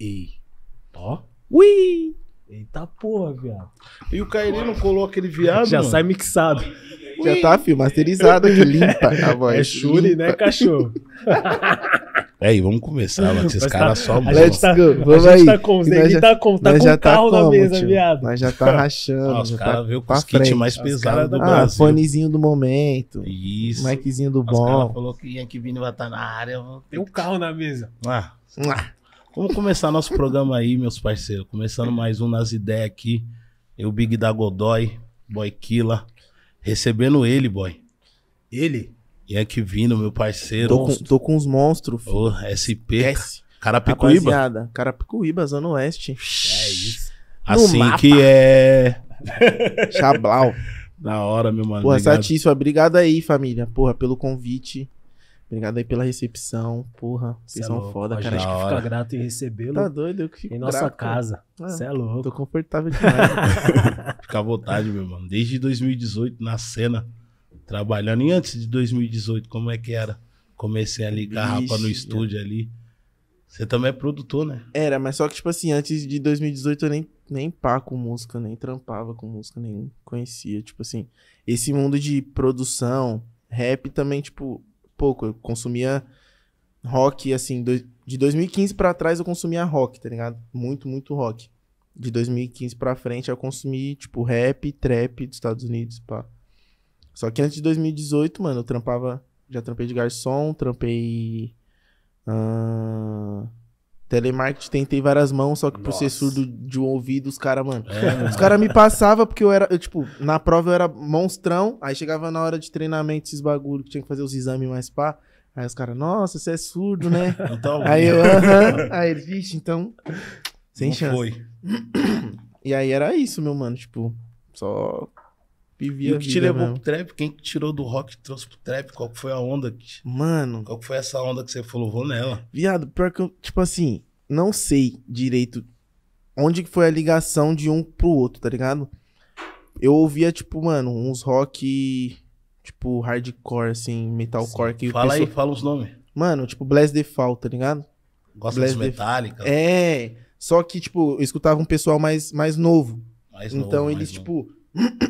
Ei. Ó. Ui! Eita porra, viado. E o Cairê não colou aquele viado? Já mano? sai mixado. Já tá Ui. tá, filho, masterizado aqui, limpa a é voz. É churi, né, cachorro? É, aí, vamos começar, mano. Esses caras tá, só a gente tá, vamos a gente aí. tá com, tá com, tá nós já tá carro como, na mesa, tio? viado. Mas já tá rachando. Ah, os caras tá veio com os kits mais pesados do ah, Brasil. fonezinho do momento. Isso. Mikezinho do bom. Os caras falou que ia que vindo vai estar tá na área. Tem um carro na mesa. Ah. ah. Vamos começar nosso programa aí, meus parceiros. Começando mais um Nas Ideias aqui. Eu, Big da Godoy, Boy Killa. Recebendo ele, boy. Ele? E é que vindo meu parceiro. Tô com, tô com uns monstros. oh, SP. S. Carapicuíba. Rapaziada, Carapicuíba, Zona Oeste. É isso. Assim que é. Chablau. Da hora, meu mano. Porra, satisfa. Obrigado aí, família. Porra, pelo convite. Obrigado aí pela recepção, porra. Vocês é são é foda, cara. A gente fica grato em recebê-lo. Tá doido? Eu que fico Em nossa grato. casa. Você é, ah, é louco. Tô confortável demais. Né? fica à vontade, meu mano. Desde 2018 na cena, trabalhando. E antes de 2018, como é que era? Comecei ali, garrafa no estúdio é. ali. Você também é produtor, né? Era, mas só que, tipo assim, antes de 2018 eu nem, nem pá com música, nem trampava com música, nem conhecia. Tipo assim, esse mundo de produção, rap também, tipo, pouco. Eu consumia rock, assim, de 2015 para trás eu consumia rock, tá ligado? Muito, muito rock. De 2015 pra frente eu consumi, tipo, rap, trap dos Estados Unidos, pá. Só que antes de 2018, mano, eu trampava. Já trampei de garçom, trampei. Telemarketing tentei várias mãos, só que Nossa. por ser surdo de um ouvido, os caras, mano. É. Os caras me passavam porque eu era, eu, tipo, na prova eu era monstrão, aí chegava na hora de treinamento, esses bagulho, que tinha que fazer os exames mais pá. Aí os caras, nossa, você é surdo, né? Então, aí eu, aham. Aí vixe, então. Sem Não chance. Foi. E aí era isso, meu mano, tipo, só vivia. E o que te levou mesmo. pro trap? Quem tirou do rock e trouxe pro trap? Qual foi a onda? Que... Mano. Qual foi essa onda que você falou, vou nela? Viado, pior que eu, tipo assim, não sei direito onde foi a ligação de um pro outro, tá ligado? Eu ouvia, tipo, mano, uns rock, tipo, hardcore, assim, metalcore. Que fala pessoa... aí, fala os nomes. Mano, tipo, Bless the Fall, tá ligado? Gosta Bless Metallica. The... É, só que, tipo, eu escutava um pessoal mais, mais novo. Mais então novo, eles, mais tipo,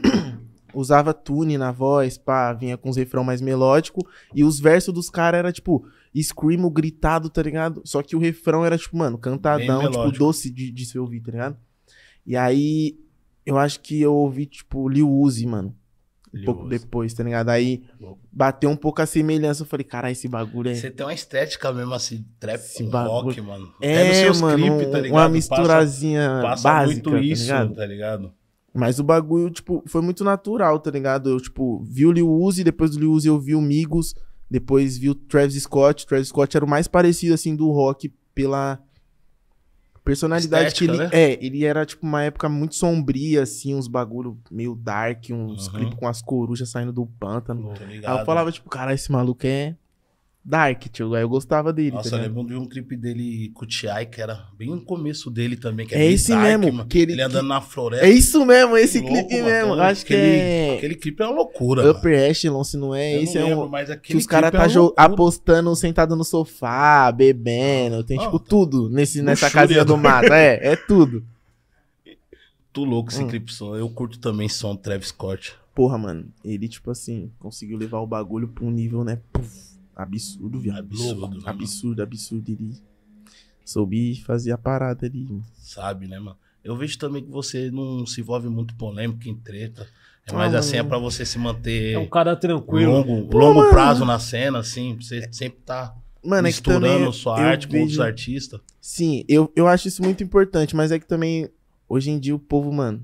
usava tune na voz, pá, vinha com os refrão mais melódico. E os versos dos caras era, tipo screamo gritado, tá ligado? Só que o refrão era, tipo, mano, cantadão, tipo, doce de, de se ouvir, tá ligado? E aí, eu acho que eu ouvi, tipo, Lil Uzi, mano. Um Lil pouco Uzi. depois, tá ligado? Aí bateu um pouco a semelhança. Eu falei, cara, esse bagulho é. Você tem uma estética mesmo assim, trap esse bagulho... rock, mano. É, é mano, tá Uma misturazinha passa, passa básica, muito tá isso, tá ligado? tá ligado? Mas o bagulho, tipo, foi muito natural, tá ligado? Eu, tipo, vi o Lil Uzi, depois do Lil Uzi eu vi o Migos. Depois vi o Travis Scott. O Travis Scott era o mais parecido, assim, do rock pela personalidade Estética, que ele... Né? É, ele era, tipo, uma época muito sombria, assim, uns bagulho meio dark, uns uhum. clipes com as corujas saindo do pântano. Aí eu falava, tipo, cara, esse maluco é Dark, tio. Aí eu gostava dele. Nossa, tá eu lembro de um clipe dele com o Tiai, que era bem no começo dele também. é, é esse dark, mesmo. Mano. Que ele, ele andando que... na floresta. É isso mesmo, esse louco, clipe mano, mesmo. Então, acho aquele, que é... Aquele clipe é uma loucura. Upper Echelon, se não é eu esse, não lembro, é um. Mas aquele que os caras tá é apostando sentado no sofá, bebendo. Tem, ah, tipo, tá... tudo nesse, nessa casinha do né? mato. É, é tudo. Tô louco esse hum. clipe só. Eu curto também som Travis Scott. Porra, mano. Ele, tipo assim, conseguiu levar o bagulho pra um nível, né? Puf absurdo, viado. Absurdo, absurdo, Ele soube fazer a parada ali. Mano. Sabe, né, mano? Eu vejo também que você não se envolve muito polêmica em treta. É ah, mais ah, assim, é pra você se manter. É um cara tranquilo. Longo, Pô, longo prazo na cena, assim. Você sempre tá mano, misturando é que sua arte vejo... com outros artistas. Sim, eu, eu acho isso muito importante, mas é que também, hoje em dia, o povo, mano,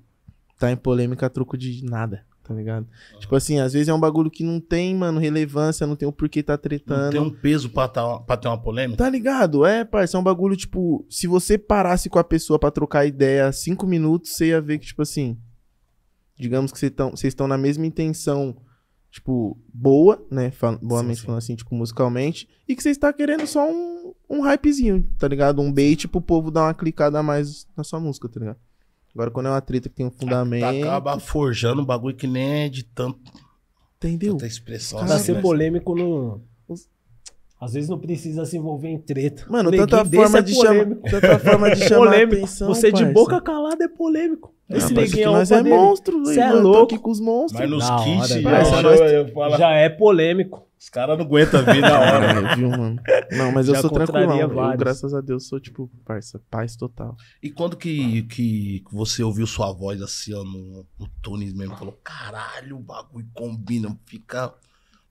tá em polêmica a troco de nada tá ligado? Uhum. Tipo assim, às vezes é um bagulho que não tem, mano, relevância, não tem o porquê tá tretando. Não tem um peso pra, tá, pra ter uma polêmica. Tá ligado? É, parça, é um bagulho, tipo, se você parasse com a pessoa pra trocar ideia cinco minutos, você ia ver que, tipo assim, digamos que vocês estão na mesma intenção, tipo, boa, né? Fal boamente sim, sim. falando assim, tipo, musicalmente, e que você está querendo só um, um hypezinho, tá ligado? Um bait pro povo dar uma clicada a mais na sua música, tá ligado? Agora, quando é uma treta que tem um fundamento. Acaba forjando um bagulho que nem é de tanto. Entendeu? Tanta expressão. Cara, assim, ser né? polêmico no. Às vezes não precisa se envolver em treta. Mano, é tanta forma, de tanta forma de chamar polêmico. atenção. Você de boca calada é polêmico. Não, Esse neguinho é, é monstro, velho. Você é louco. Aqui com os monstros. Mas nos kits já, né? já, é polêmico. Os caras não aguentam ver na hora. É, viu, mano? Não, mas Já eu sou tranquilo. graças a Deus, sou tipo, parça, paz total. E quando que, que você ouviu sua voz assim, ó, no, no Tunis mesmo? Falou, caralho, o bagulho combina, fica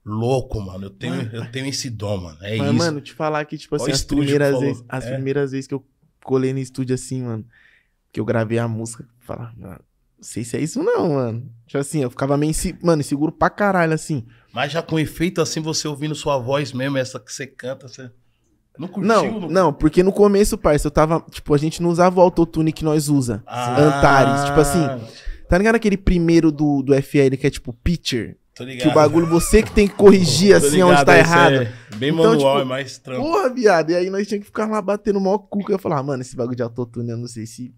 louco, mano. Eu tenho, mano. eu tenho esse dom, mano. É mas, isso. mano, te falar que, tipo assim, as, primeiras vezes, as é. primeiras vezes que eu colei no estúdio assim, mano, que eu gravei a música, falar, mano, não sei se é isso não, mano. Tipo assim, eu ficava meio, mano, inseguro pra caralho, assim. Mas já com efeito, assim, você ouvindo sua voz mesmo, essa que você canta, você... Não curtiu? Não, não porque no começo, parça, eu tava... Tipo, a gente não usava o autotune que nós usa. Ah. Antares, tipo assim... Tá ligado aquele primeiro do, do FL que é tipo pitcher? Ligado, que o bagulho você que tem que corrigir assim ligado, onde tá é errado. É bem então, manual, tipo, é mais tranquilo. Porra, viado. E aí nós tinha que ficar lá batendo mó cuca. Eu falava, ah, mano, esse bagulho de autotune, eu não sei se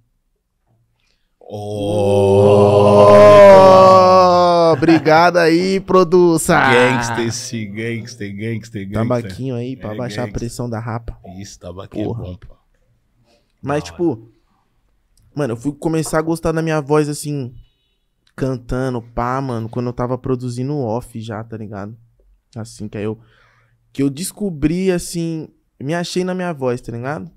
Oh! Obrigado aí, produção! Gangster, esse gangster, gangster, gangster. Tabaquinho aí pra é, baixar a pressão da rapa. Isso, tabaquinho é Porra. é bom, pô. Mas, tipo, mano, eu fui começar a gostar da minha voz assim, cantando, pá, mano, quando eu tava produzindo off já, tá ligado? Assim, que aí eu. Que eu descobri, assim, me achei na minha voz, tá ligado?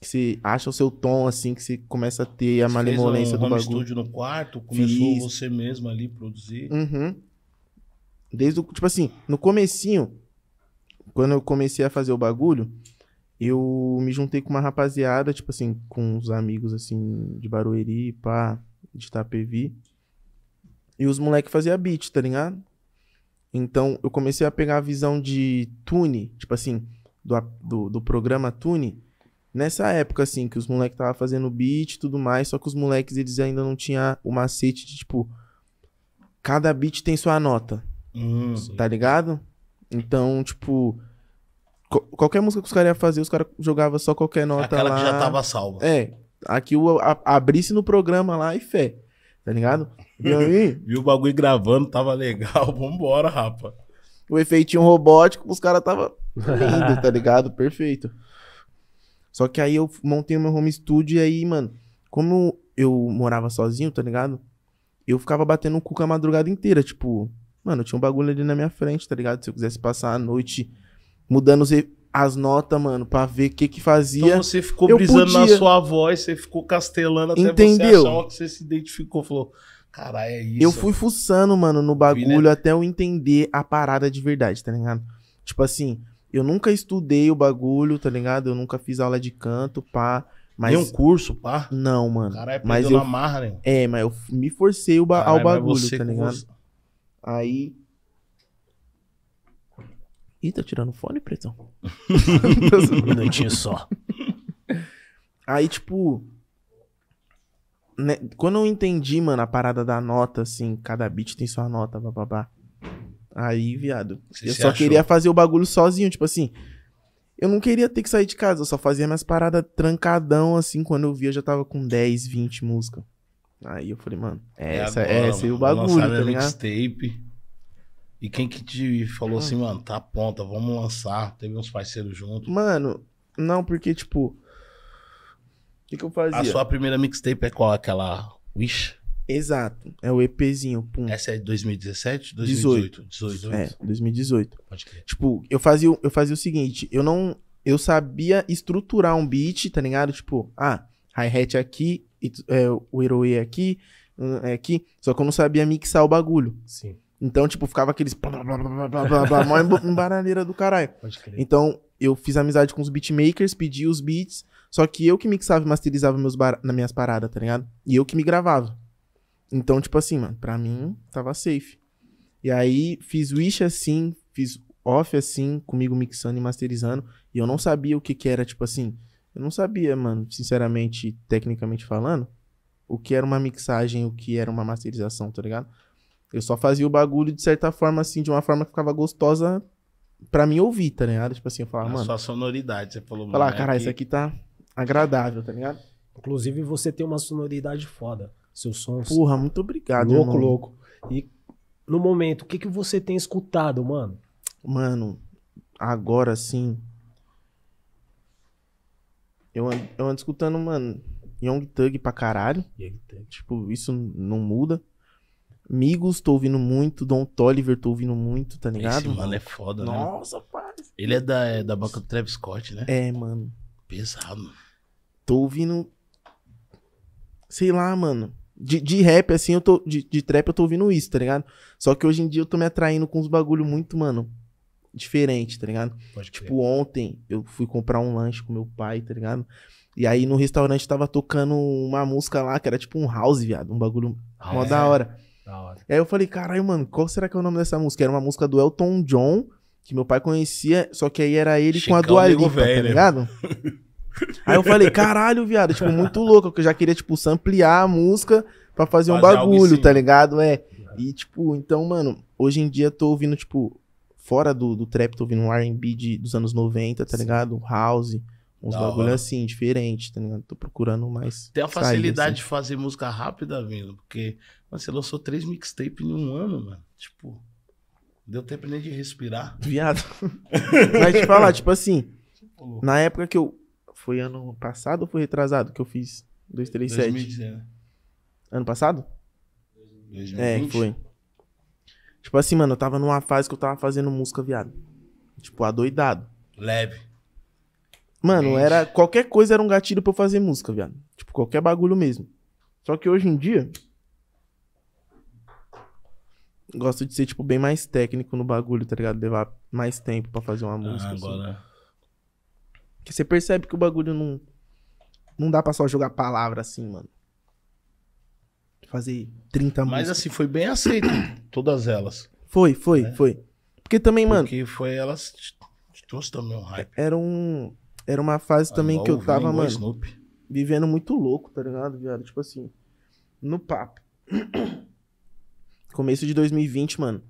que se acha o seu tom, assim, que se começa a ter a você malemolência fez um do bagulho. estúdio no quarto, começou Fiz. você mesmo ali produzir. Uhum. Desde o, tipo assim, no comecinho, quando eu comecei a fazer o bagulho, eu me juntei com uma rapaziada, tipo assim, com uns amigos, assim, de Barueri, pá, de Itapevi. E os moleques faziam beat, tá ligado? Então, eu comecei a pegar a visão de Tune, tipo assim, do, do, do programa Tune, nessa época, assim, que os moleques tava fazendo beat e tudo mais, só que os moleques, eles ainda não tinha o macete de, tipo, cada beat tem sua nota, hum, tá ligado? Então, tipo, qualquer música que os caras iam fazer, os caras jogavam só qualquer nota Aquela lá. Aquela que já tava salva. É, aqui o abrisse no programa lá e fé, tá ligado? E aí... o bagulho gravando, tava legal, vambora, rapa. O efeitinho robótico, os caras tava lindo, tá ligado? Perfeito. Só que aí eu montei o meu home studio e aí, mano, como eu morava sozinho, tá ligado? Eu ficava batendo o cu a madrugada inteira, tipo, mano, tinha um bagulho ali na minha frente, tá ligado? Se eu quisesse passar a noite mudando os as notas, mano, pra ver o que que fazia. Então você ficou brisando podia. na sua voz, você ficou castelando até Entendeu? você achar que você se identificou, falou, caralho, é isso. Eu fui fuçando, mano, no né? bagulho Vi, né? até eu entender a parada de verdade, tá ligado? Tipo assim, eu nunca estudei o bagulho, tá ligado? Eu nunca fiz aula de canto, pá. Mas... um curso, pá? Não, mano. Caralho, é mas eu... na marra, né? É, mas eu me forcei ba... Carai, ao bagulho, tá ligado? Você... Aí... Ih, tá tirando fone, pretão? um minutinho só. Aí, tipo... Né, quando eu entendi, mano, a parada da nota, assim, cada beat tem sua nota, babá. Aí, viado, Você eu só achou? queria fazer o bagulho sozinho, tipo assim. Eu não queria ter que sair de casa, eu só fazia minhas paradas trancadão, assim, quando eu via, eu já tava com 10, 20 músicas. Aí eu falei, mano, é é essa, é agora, essa é o bagulho, tá ligado? E quem que te falou assim, hum. mano, tá ponta, vamos lançar. Teve uns parceiros junto. Mano, não, porque, tipo. O que, que eu fazia? A sua primeira mixtape é qual? Aquela Wish? Exato. É o EPzinho. Pum. Essa é de 2017? 2018. 18. 18. É, 2018. É, Pode crer. Tipo, eu fazia, eu fazia o seguinte, eu não. Eu sabia estruturar um beat, tá ligado? Tipo, ah, hi-hat aqui, é, o heroe aqui, é aqui. Só que eu não sabia mixar o bagulho. Sim. Então, tipo, ficava aqueles blá blá blá blá blá blá blá, mó embaralheira do caralho. Pode crer. Então, eu fiz amizade com os beatmakers, pedi os beats, só que eu que mixava e masterizava meus bar... nas minhas paradas, tá ligado? E eu que me gravava. Então, tipo assim, mano, pra mim tava safe. E aí fiz wish assim, fiz off assim, comigo mixando e masterizando. E eu não sabia o que que era, tipo assim. Eu não sabia, mano, sinceramente, tecnicamente falando, o que era uma mixagem, o que era uma masterização, tá ligado? Eu só fazia o bagulho de certa forma, assim, de uma forma que ficava gostosa pra mim ouvir, tá ligado? Tipo assim, eu falava, mano. Só sonoridade, você falou, mano. Falar, é cara, aqui... isso aqui tá agradável, tá ligado? Inclusive, você tem uma sonoridade foda. Seus sons. Porra, muito obrigado, Louco, irmão. louco. E no momento, o que, que você tem escutado, mano? Mano, agora sim. Eu ando, eu ando escutando, mano, Young Thug pra caralho. Young Thug. Tipo, isso não muda. Migos, tô ouvindo muito. Don Tolliver, tô ouvindo muito, tá ligado? Esse mano é foda, Nossa, né? Nossa, pai. Ele é da, é da banca do Travis Scott, né? É, mano. Pesado. Tô ouvindo. Sei lá, mano de, de rap, assim, eu tô. De, de trap eu tô ouvindo isso, tá ligado? Só que hoje em dia eu tô me atraindo com uns bagulho muito, mano, diferente, tá ligado? Pode tipo, crer. ontem eu fui comprar um lanche com meu pai, tá ligado? E aí no restaurante tava tocando uma música lá que era tipo um house, viado. Um bagulho ah, mó é. da hora. Da hora. aí eu falei, caralho, mano, qual será que é o nome dessa música? Era uma música do Elton John, que meu pai conhecia, só que aí era ele com a Dua Lipa, tá né? ligado? Aí eu falei, caralho, viado, tipo, muito louco, porque eu já queria, tipo, ampliar a música pra fazer, fazer um bagulho, tá ligado? É. E, tipo, então, mano, hoje em dia tô ouvindo, tipo, fora do, do trap, tô ouvindo um RB dos anos 90, tá sim. ligado? House. Uns da bagulho hora. assim, diferente, tá ligado? Tô procurando mais. Tem a assim. facilidade sair, assim. de fazer música rápida, vindo, porque mano, você lançou três mixtapes em um ano, mano. Tipo, deu tempo nem de respirar. Viado. Mas te falar, tipo assim, na época que eu foi ano passado ou foi retrasado que eu fiz 237? 2019. Ano passado? 2020. É, foi. Tipo assim, mano, eu tava numa fase que eu tava fazendo música, viado. Tipo, adoidado. Leve. Mano, era qualquer coisa era um gatilho pra eu fazer música, viado. Tipo, qualquer bagulho mesmo. Só que hoje em dia. Gosto de ser, tipo, bem mais técnico no bagulho, tá ligado? Levar mais tempo pra fazer uma ah, música. Ah, agora. Assim. Porque você percebe que o bagulho não. Não dá pra só jogar palavra assim, mano. Fazer 30 Mas músicas. assim, foi bem aceito, todas elas. Foi, foi, né? foi. Porque também, mano. Porque foi elas. Trouxe também um hype. Era um. Era uma fase também que eu tava, mano. Snoop. Vivendo muito louco, tá ligado, viado? Tipo assim. No papo. Começo de 2020, mano.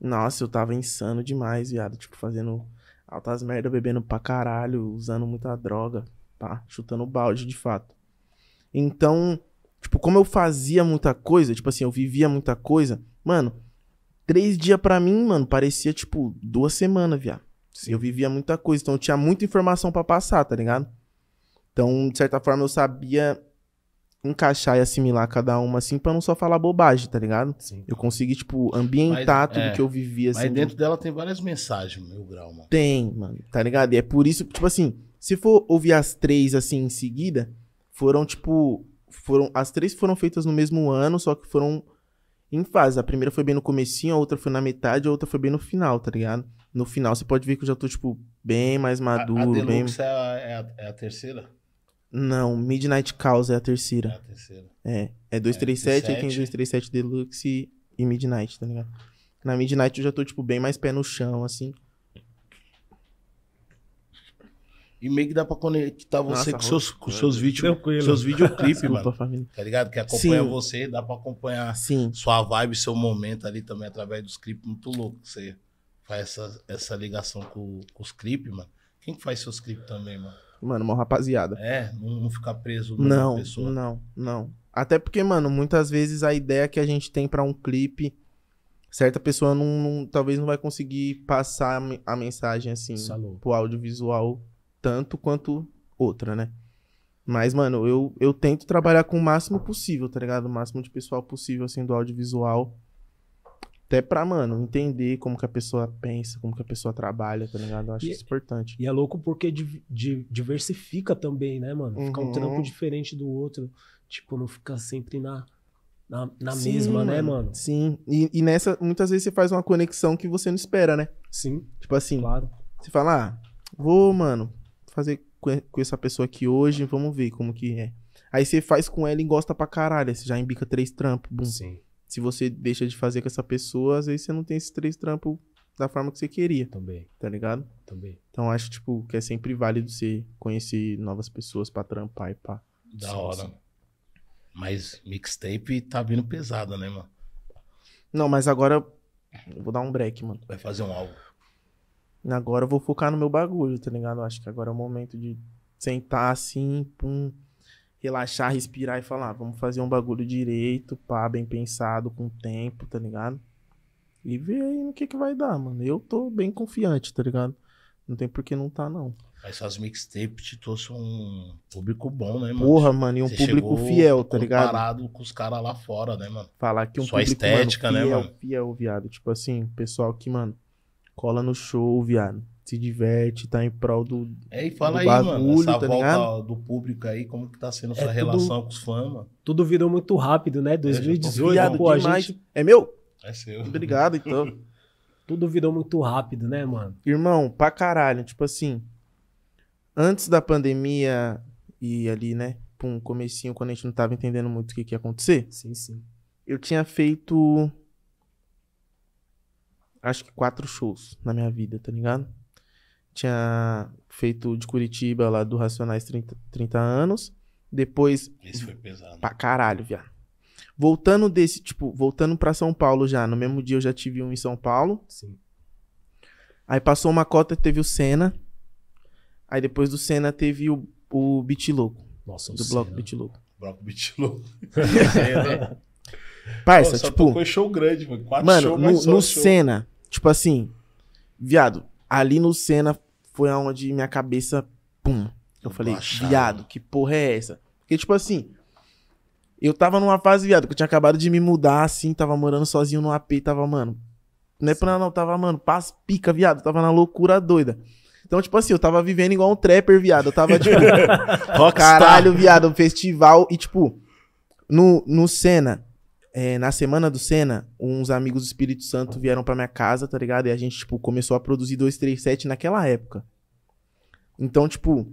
Nossa, eu tava insano demais, viado. Tipo, fazendo altas merda, bebendo pra caralho, usando muita droga, tá chutando balde de fato. Então, tipo, como eu fazia muita coisa, tipo assim, eu vivia muita coisa, mano, três dias para mim, mano, parecia tipo duas semanas, viado. Eu vivia muita coisa, então eu tinha muita informação para passar, tá ligado? Então, de certa forma, eu sabia encaixar e assimilar cada uma, assim, pra não só falar bobagem, tá ligado? Sim. Eu consegui, tipo, ambientar mas, tudo é, que eu vivia, assim. Mas dentro de... dela tem várias mensagens, meu grau, mano. Tem, mano, tá ligado? E é por isso, tipo assim, se for ouvir as três, assim, em seguida, foram, tipo, foram... As três foram feitas no mesmo ano, só que foram em fase. A primeira foi bem no comecinho, a outra foi na metade, a outra foi bem no final, tá ligado? No final, você pode ver que eu já tô, tipo, bem mais maduro. A, a Deluxe bem... É a, é a, é a terceira? Não, Midnight Cause é a terceira. É a terceira. É. É 237, é, aí tem 237 Deluxe e Midnight, tá ligado? Na Midnight eu já tô, tipo, bem mais pé no chão, assim. E meio que dá pra conectar você Nossa, com, seus, com seus, vídeo, seus videoclipes, mano. Família. Tá ligado? Que acompanha Sim. você, dá pra acompanhar Sim. sua vibe, seu momento ali também através dos clipes. Muito louco que você faz essa, essa ligação com, com os clipes, mano. Quem que faz seus clipes também, mano? mano, uma rapaziada. É, não ficar preso numa não, pessoa. Não, não. Até porque, mano, muitas vezes a ideia que a gente tem para um clipe, certa pessoa não, não, talvez não vai conseguir passar a mensagem assim Salou. É pro audiovisual tanto quanto outra, né? Mas, mano, eu, eu tento trabalhar com o máximo possível, tá ligado? O máximo de pessoal possível, assim, do audiovisual. Até pra, mano, entender como que a pessoa pensa, como que a pessoa trabalha, tá ligado? Eu acho e, isso importante. E é louco porque di, di, diversifica também, né, mano? Fica uhum. um trampo diferente do outro. Tipo, não fica sempre na, na, na Sim, mesma, né, mano. né, mano? Sim. E, e, nessa, muitas vezes você faz uma conexão que você não espera, né? Sim. Tipo assim, claro. você fala, ah, vou, mano, fazer com, essa pessoa aqui hoje, vamos ver como que é. Aí você faz com ela e gosta pra caralho. Você já embica três trampos. Bum. Sim se você deixa de fazer com essa pessoa, às vezes você não tem esses três trampos da forma que você queria. Também. Tá ligado? Também. Então acho, tipo, que é sempre válido você conhecer novas pessoas pra trampar e pá. Da sim, hora. Sim. Mas mixtape tá vindo pesada, né, mano? Não, mas agora eu vou dar um break, mano. Vai fazer um álbum. Agora eu vou focar no meu bagulho, tá ligado? acho que agora é o momento de sentar assim, pum relaxar, respirar e falar, ah, vamos fazer um bagulho direito, pá, bem pensado, com tempo, tá ligado? E ver aí no que que vai dar, mano. Eu tô bem confiante, tá ligado? Não tem por que não tá, não. Mas suas mixtapes te trouxe um público bom, né, mano? Porra, mano, e um Você público fiel, tá ligado? Comparado com os caras lá fora, né, mano? Falar que um Sua público, estética, mano, né, fiel, né, mano? fiel, viado. Tipo assim, pessoal que, mano, cola no show, viado se diverte, tá em prol do. É, e fala aí, bagulho, mano, essa tá volta do público aí, como que tá sendo é sua tudo, relação com os fãs, mano? Tudo virou muito rápido, né? 2018, é, Gente... É meu? É seu. Obrigado, então. tudo virou muito rápido, né, mano? Irmão, pra caralho, tipo assim, antes da pandemia e ali, né, pra um comecinho, quando a gente não tava entendendo muito o que, que ia acontecer. Sim, sim. Eu tinha feito acho que quatro shows na minha vida, tá ligado? tinha feito de Curitiba lá do Racionais 30, 30 anos. Depois. Esse foi pesado. Pra caralho, viado. Voltando desse, tipo, voltando pra São Paulo já. No mesmo dia eu já tive um em São Paulo. Sim. Aí passou uma cota, teve o Senna. Aí depois do Senna teve o, o Beat Louco. Nossa, Do Bloco Beat Louco. Bloco Beat Louco. Parça, Pô, tipo. Foi show grande, mano. Quatro mano, show, no, no show. Senna, tipo assim, viado, ali no Senna foi aonde minha cabeça, pum. Eu falei, Baixado. viado, que porra é essa? Porque, tipo assim, eu tava numa fase, viado, que eu tinha acabado de me mudar, assim, tava morando sozinho no AP, tava, mano. Não é pra não, tava, mano, paz pica, viado, tava na loucura doida. Então, tipo assim, eu tava vivendo igual um trapper, viado. Eu tava, tipo, caralho, viado, um festival. E, tipo, no, no Senna, é, na semana do Senna, uns amigos do Espírito Santo vieram pra minha casa, tá ligado? E a gente, tipo, começou a produzir 237 naquela época. Então, tipo,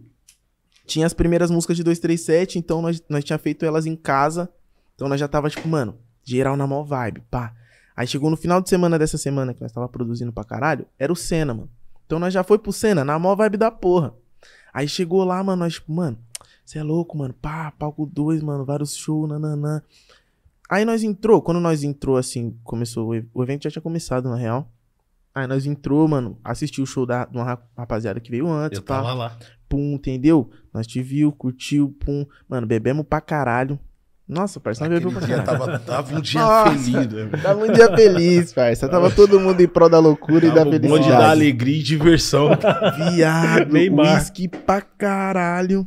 tinha as primeiras músicas de 237, então nós, nós tinha feito elas em casa. Então nós já tava, tipo, mano, geral na mó vibe, pá. Aí chegou no final de semana dessa semana que nós tava produzindo pra caralho, era o Senna, mano. Então nós já foi pro Senna, na mó vibe da porra. Aí chegou lá, mano, nós, tipo, mano, você é louco, mano. Pá, palco 2, mano, vários shows, nananã. Aí nós entrou, quando nós entrou, assim, começou, o evento já tinha começado, na real. Aí nós entrou, mano, assistiu o show da, de uma rapaziada que veio antes, Eu tava lá. Pum, entendeu? Nós te viu, curtiu, pum. Mano, bebemos pra caralho. Nossa, parça, nós bebemos pra caralho. Tava, tava um dia feliz, né, velho. Tava um dia feliz, parça. Tava todo mundo em prol da loucura tava e da um felicidade. de alegria e diversão. Viado, uísque pra caralho.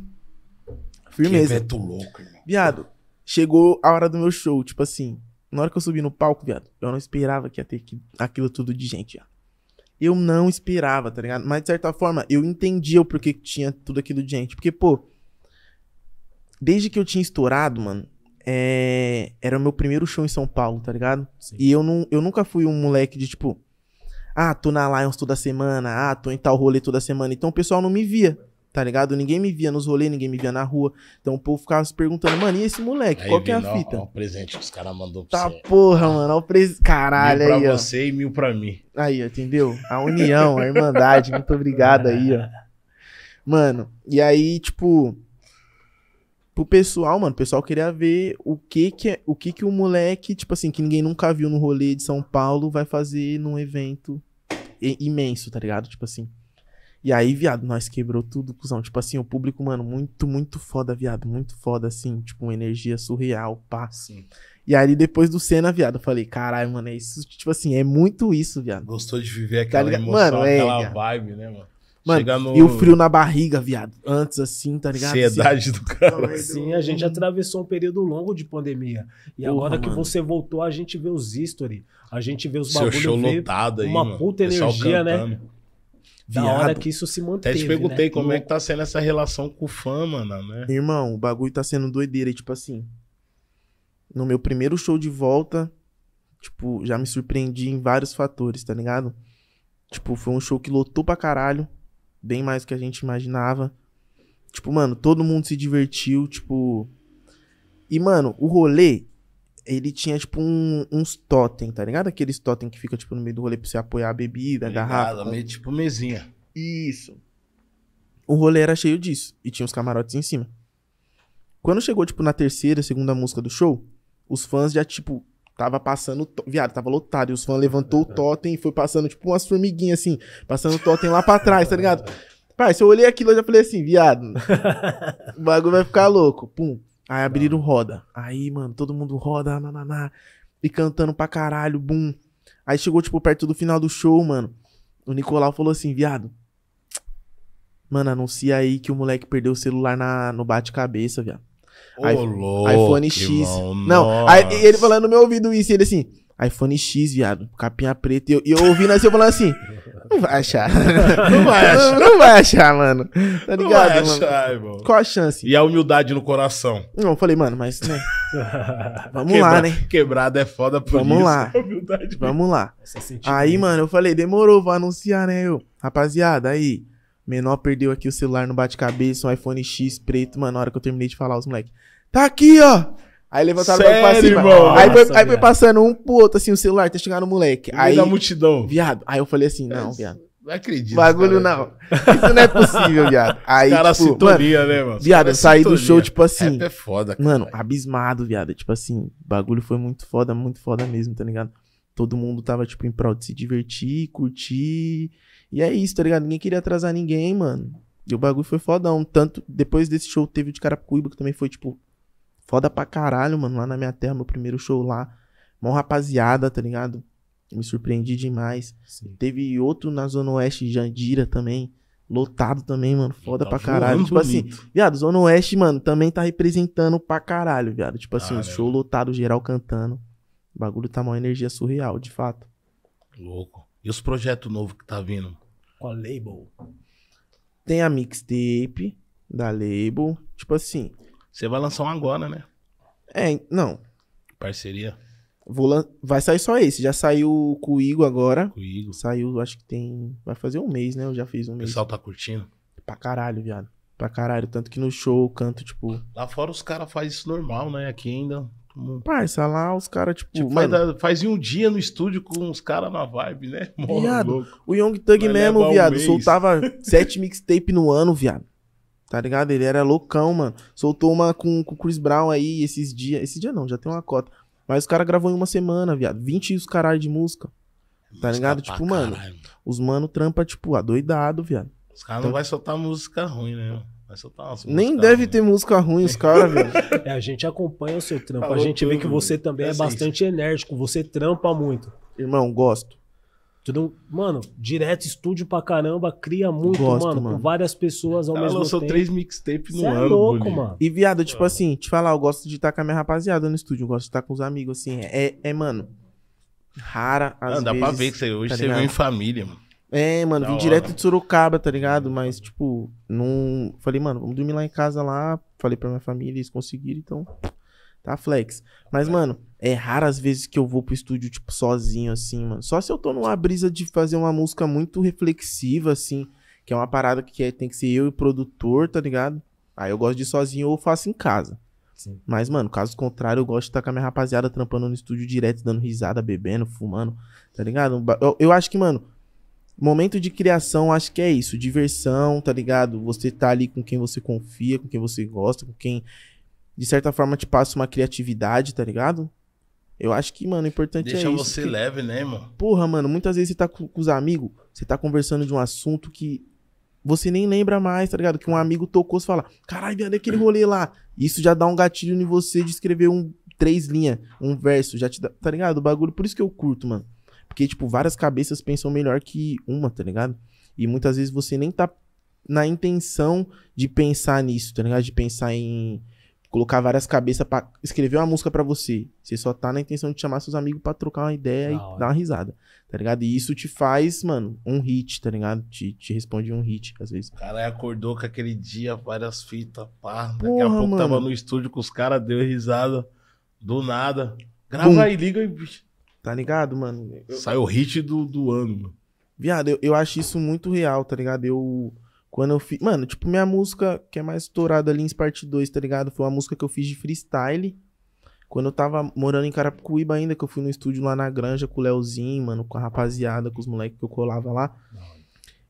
Firmeza. Que evento louco, irmão. Viado, chegou a hora do meu show, tipo assim, na hora que eu subi no palco, viado, eu não esperava que ia ter que, aquilo tudo de gente, viado. Eu não esperava, tá ligado? Mas de certa forma, eu entendia o porquê que tinha tudo aquilo de gente. Porque, pô, desde que eu tinha estourado, mano, é... era o meu primeiro show em São Paulo, tá ligado? Sim. E eu, não, eu nunca fui um moleque de tipo, ah, tô na Lions toda semana, ah, tô em tal rolê toda semana. Então o pessoal não me via tá ligado? Ninguém me via nos rolês, ninguém me via na rua. Então o povo ficava se perguntando, mano, e esse moleque? Aí, qual que é a fita? Olha o presente que os caras mandou pra tá você. Tá porra, mano, Olha o presente. Caralho, mil aí, pra ó. você e mil pra mim. Aí, entendeu? A união, a irmandade, muito obrigado aí, ó. Mano, e aí, tipo, pro pessoal, mano, o pessoal queria ver o que que, é, o que que o moleque, tipo assim, que ninguém nunca viu no rolê de São Paulo, vai fazer num evento imenso, tá ligado? Tipo assim. E aí, viado, nós quebrou tudo, cuzão. Tipo assim, o público, mano, muito, muito foda, viado. Muito foda, assim. Tipo, uma energia surreal, pá. Sim. E aí, depois do cena, viado, eu falei, caralho, mano, é isso. Tipo assim, é muito isso, viado. Gostou de viver tá aquela tá emoção, mano, é, aquela viado. vibe, né, mano? Mano, no... e o frio na barriga, viado. Antes, assim, tá ligado? Assim, Ansiedade do cara. Sim, a gente atravessou um período longo de pandemia. E Porra, agora mano. que você voltou, a gente vê os history. A gente vê os bagulhos. Seu show lotado aí, Uma mano. puta energia, né? da hora que isso se manteve. Até te perguntei né? como é que tá sendo essa relação com o fã, mano, né? Irmão, o bagulho tá sendo doideira. E, tipo assim, no meu primeiro show de volta, tipo, já me surpreendi em vários fatores, tá ligado? Tipo, foi um show que lotou pra caralho. Bem mais do que a gente imaginava. Tipo, mano, todo mundo se divertiu, tipo. E, mano, o rolê ele tinha, tipo, um, uns totem, tá ligado? Aqueles totem que fica, tipo, no meio do rolê pra você apoiar a bebida, a garrafa. Meio, tipo mesinha. Isso. O rolê era cheio disso. E tinha os camarotes em cima. Quando chegou, tipo, na terceira, segunda música do show, os fãs já, tipo, tava passando. Viado, tava lotado. E os fãs levantou o totem e foi passando, tipo, umas formiguinhas assim, passando o totem lá pra trás, tá ligado? Pai, se eu olhei aquilo, eu já falei assim, viado, o bagulho vai ficar louco. Pum. Aí abriram roda. Aí, mano, todo mundo roda, nananá, e cantando pra caralho, bum. Aí chegou, tipo, perto do final do show, mano. O Nicolau falou assim, viado. Mano, anuncia aí que o moleque perdeu o celular na, no bate-cabeça, viado. Ô, iPhone, louco, iPhone X. Irmão, não, aí, ele falando no meu ouvido isso, ele assim iPhone X, viado, capinha preta. E eu, eu ouvindo assim, eu falando assim, não vai achar. Não vai achar. não vai achar, mano. Tá ligado? Não vai achar, mano? Irmão. Qual a chance? E a humildade no coração. Não, eu falei, mano, mas, né? Vamos Quebra, lá, né? Quebrado é foda por Vamos isso. Lá. Humildade, Vamos lá. Aí, né? mano, eu falei, demorou, vou anunciar, né? Eu, rapaziada, aí. Menor perdeu aqui o celular no bate-cabeça, um iPhone X preto, mano. Na hora que eu terminei de falar, os moleques, Tá aqui, ó. Aí levantaram Sério, o banco pra cima. Aí, Nossa, foi, aí foi, passando um pro outro, assim, o celular, até chegar no moleque. No aí da multidão. Viado. Aí eu falei assim, não, é, viado. Não acredito. Bagulho cara. não. Isso não é possível, viado. Aí, cara, tipo, sintonia, mano, né, mano? Viado, eu saí do show, tipo assim. É, é foda, cara. Mano, abismado, viado. Tipo assim, bagulho foi muito foda, muito foda mesmo, tá ligado? Todo mundo tava, tipo, em prol de se divertir, curtir. E é isso, tá ligado? Ninguém queria atrasar ninguém, mano. E o bagulho foi fodão. Tanto depois desse show teve o de Carapicuíba, que também foi, tipo, Foda pra caralho, mano. Lá na minha terra, meu primeiro show lá. Mó rapaziada, tá ligado? Me surpreendi demais. Sim. Teve outro na Zona Oeste, Jandira também. Lotado também, mano. Foda tá pra caralho. Tipo assim, bonito. assim, viado, Zona Oeste, mano, também tá representando pra caralho, viado. Tipo assim, ah, um show lotado, geral cantando. O bagulho tá uma energia surreal, de fato. Louco. E os projetos novos que tá vindo? Com a label? Tem a mixtape da label. Tipo assim, você vai lançar um agora, né? É, não. Parceria. Vou lan... Vai sair só esse. Já saiu com o Igor agora. Com o Igor. Saiu, acho que tem. Vai fazer um mês, né? Eu já fiz um mês. O pessoal tá curtindo? Pra caralho, viado. Pra caralho. Tanto que no show eu canto, tipo. Lá fora os caras fazem isso normal, né? Aqui ainda. Hum. Parça, lá os caras, tipo. tipo mano, faz, faz um dia no estúdio com os caras na vibe, né? Moro, viado. Louco. O Young Thug Vai mesmo, viado. Um soltava sete mixtape no ano, viado. Tá ligado? Ele era loucão, mano. Soltou uma com, o Chris Brown aí esses dias. Esse dia não, já tem uma cota. Mas os caras gravou em uma semana, viado. 20 os caralho de música. Tá música ligado? Tipo, mano, caralho. os mano trampa, tipo, adoidado, viado. Os caras então... não vai soltar música ruim, né? Vai soltar umas Nem deve ruim. ter música ruim, os caras, velho. É, a gente acompanha o seu trampo. Falou a tá gente tudo, vê que você também é, é assim. bastante enérgico. Você trampa muito. Irmão, gosto tudo mano, direto estúdio pra caramba, cria muito, Gosto, mano, mano, com várias pessoas ao Ela mesmo tempo. Ela lançou três mixtapes no é ano. É louco, bonito. mano. E viado, tipo é. assim, te falar, eu gosto de estar com a minha rapaziada no estúdio, eu gosto de estar com os amigos, assim. É, é mano, rara às não, dá vezes. Dá pra ver que você, hoje tá você veio em família, mano. É, mano, da vim hora. direto de Sorocaba, tá ligado? Mas, tipo, não. Falei, mano, vamos dormir lá em casa lá. Falei pra minha família, eles conseguiram, então tá, Flex? Mas, mano, é raro as vezes que eu vou pro estúdio, tipo, sozinho, assim, mano. Só se eu tô numa brisa de fazer uma música muito reflexiva, assim, que é uma parada que é, tem que ser eu e o produtor, tá ligado? Aí eu gosto de ir sozinho ou faço em casa. Sim. Mas, mano, caso contrário, eu gosto de estar com a minha rapaziada trampando no estúdio direto, dando risada, bebendo, fumando, tá ligado? Eu, eu acho que, mano, momento de criação, acho que é isso. Diversão, tá ligado? Você tá ali com quem você confia, com quem você gosta, com quem de certa forma, te passa uma criatividade, tá ligado? Eu acho que, mano, o importante Deixa é isso. Deixa você que... leve, né, mano? Porra, mano, muitas vezes você tá com, com os amigos, você tá conversando de um assunto que você nem lembra mais, tá ligado? Que um amigo tocou, você fala, caralho, viado, é aquele rolê lá. Isso já dá um gatilho em você de escrever um, três linhas, um verso, já te dá, tá ligado? O bagulho, por isso que eu curto, mano. Porque, tipo, várias cabeças pensam melhor que uma, tá ligado? E muitas vezes você nem tá na intenção de pensar nisso, tá ligado? De pensar em colocar várias cabeças para escrever uma música para você. Você só tá na intenção de chamar seus amigos para trocar uma ideia e dar uma risada, tá ligado? E isso te faz, mano, um hit, tá ligado? Te, te responde um hit, às vezes. O cara acordou com aquele dia, várias fitas, pá. Daqui Porra, a pouco mano. tava no estúdio com os caras, deu risada, do nada. Grava Pum. aí, liga aí, bicho. Tá ligado, mano? Eu... Sai o hit do, do ano, mano. Viado, eu, eu acho isso muito real, tá ligado? Eu quando eu fiz. Mano, tipo, minha música que é mais estourada ali em parte 2, tá ligado? Foi uma música que eu fiz de freestyle. Quando eu tava morando em Carapicuíba ainda, que eu fui no estúdio lá na granja com o Leozinho, mano, com a rapaziada, com os moleques que eu colava lá.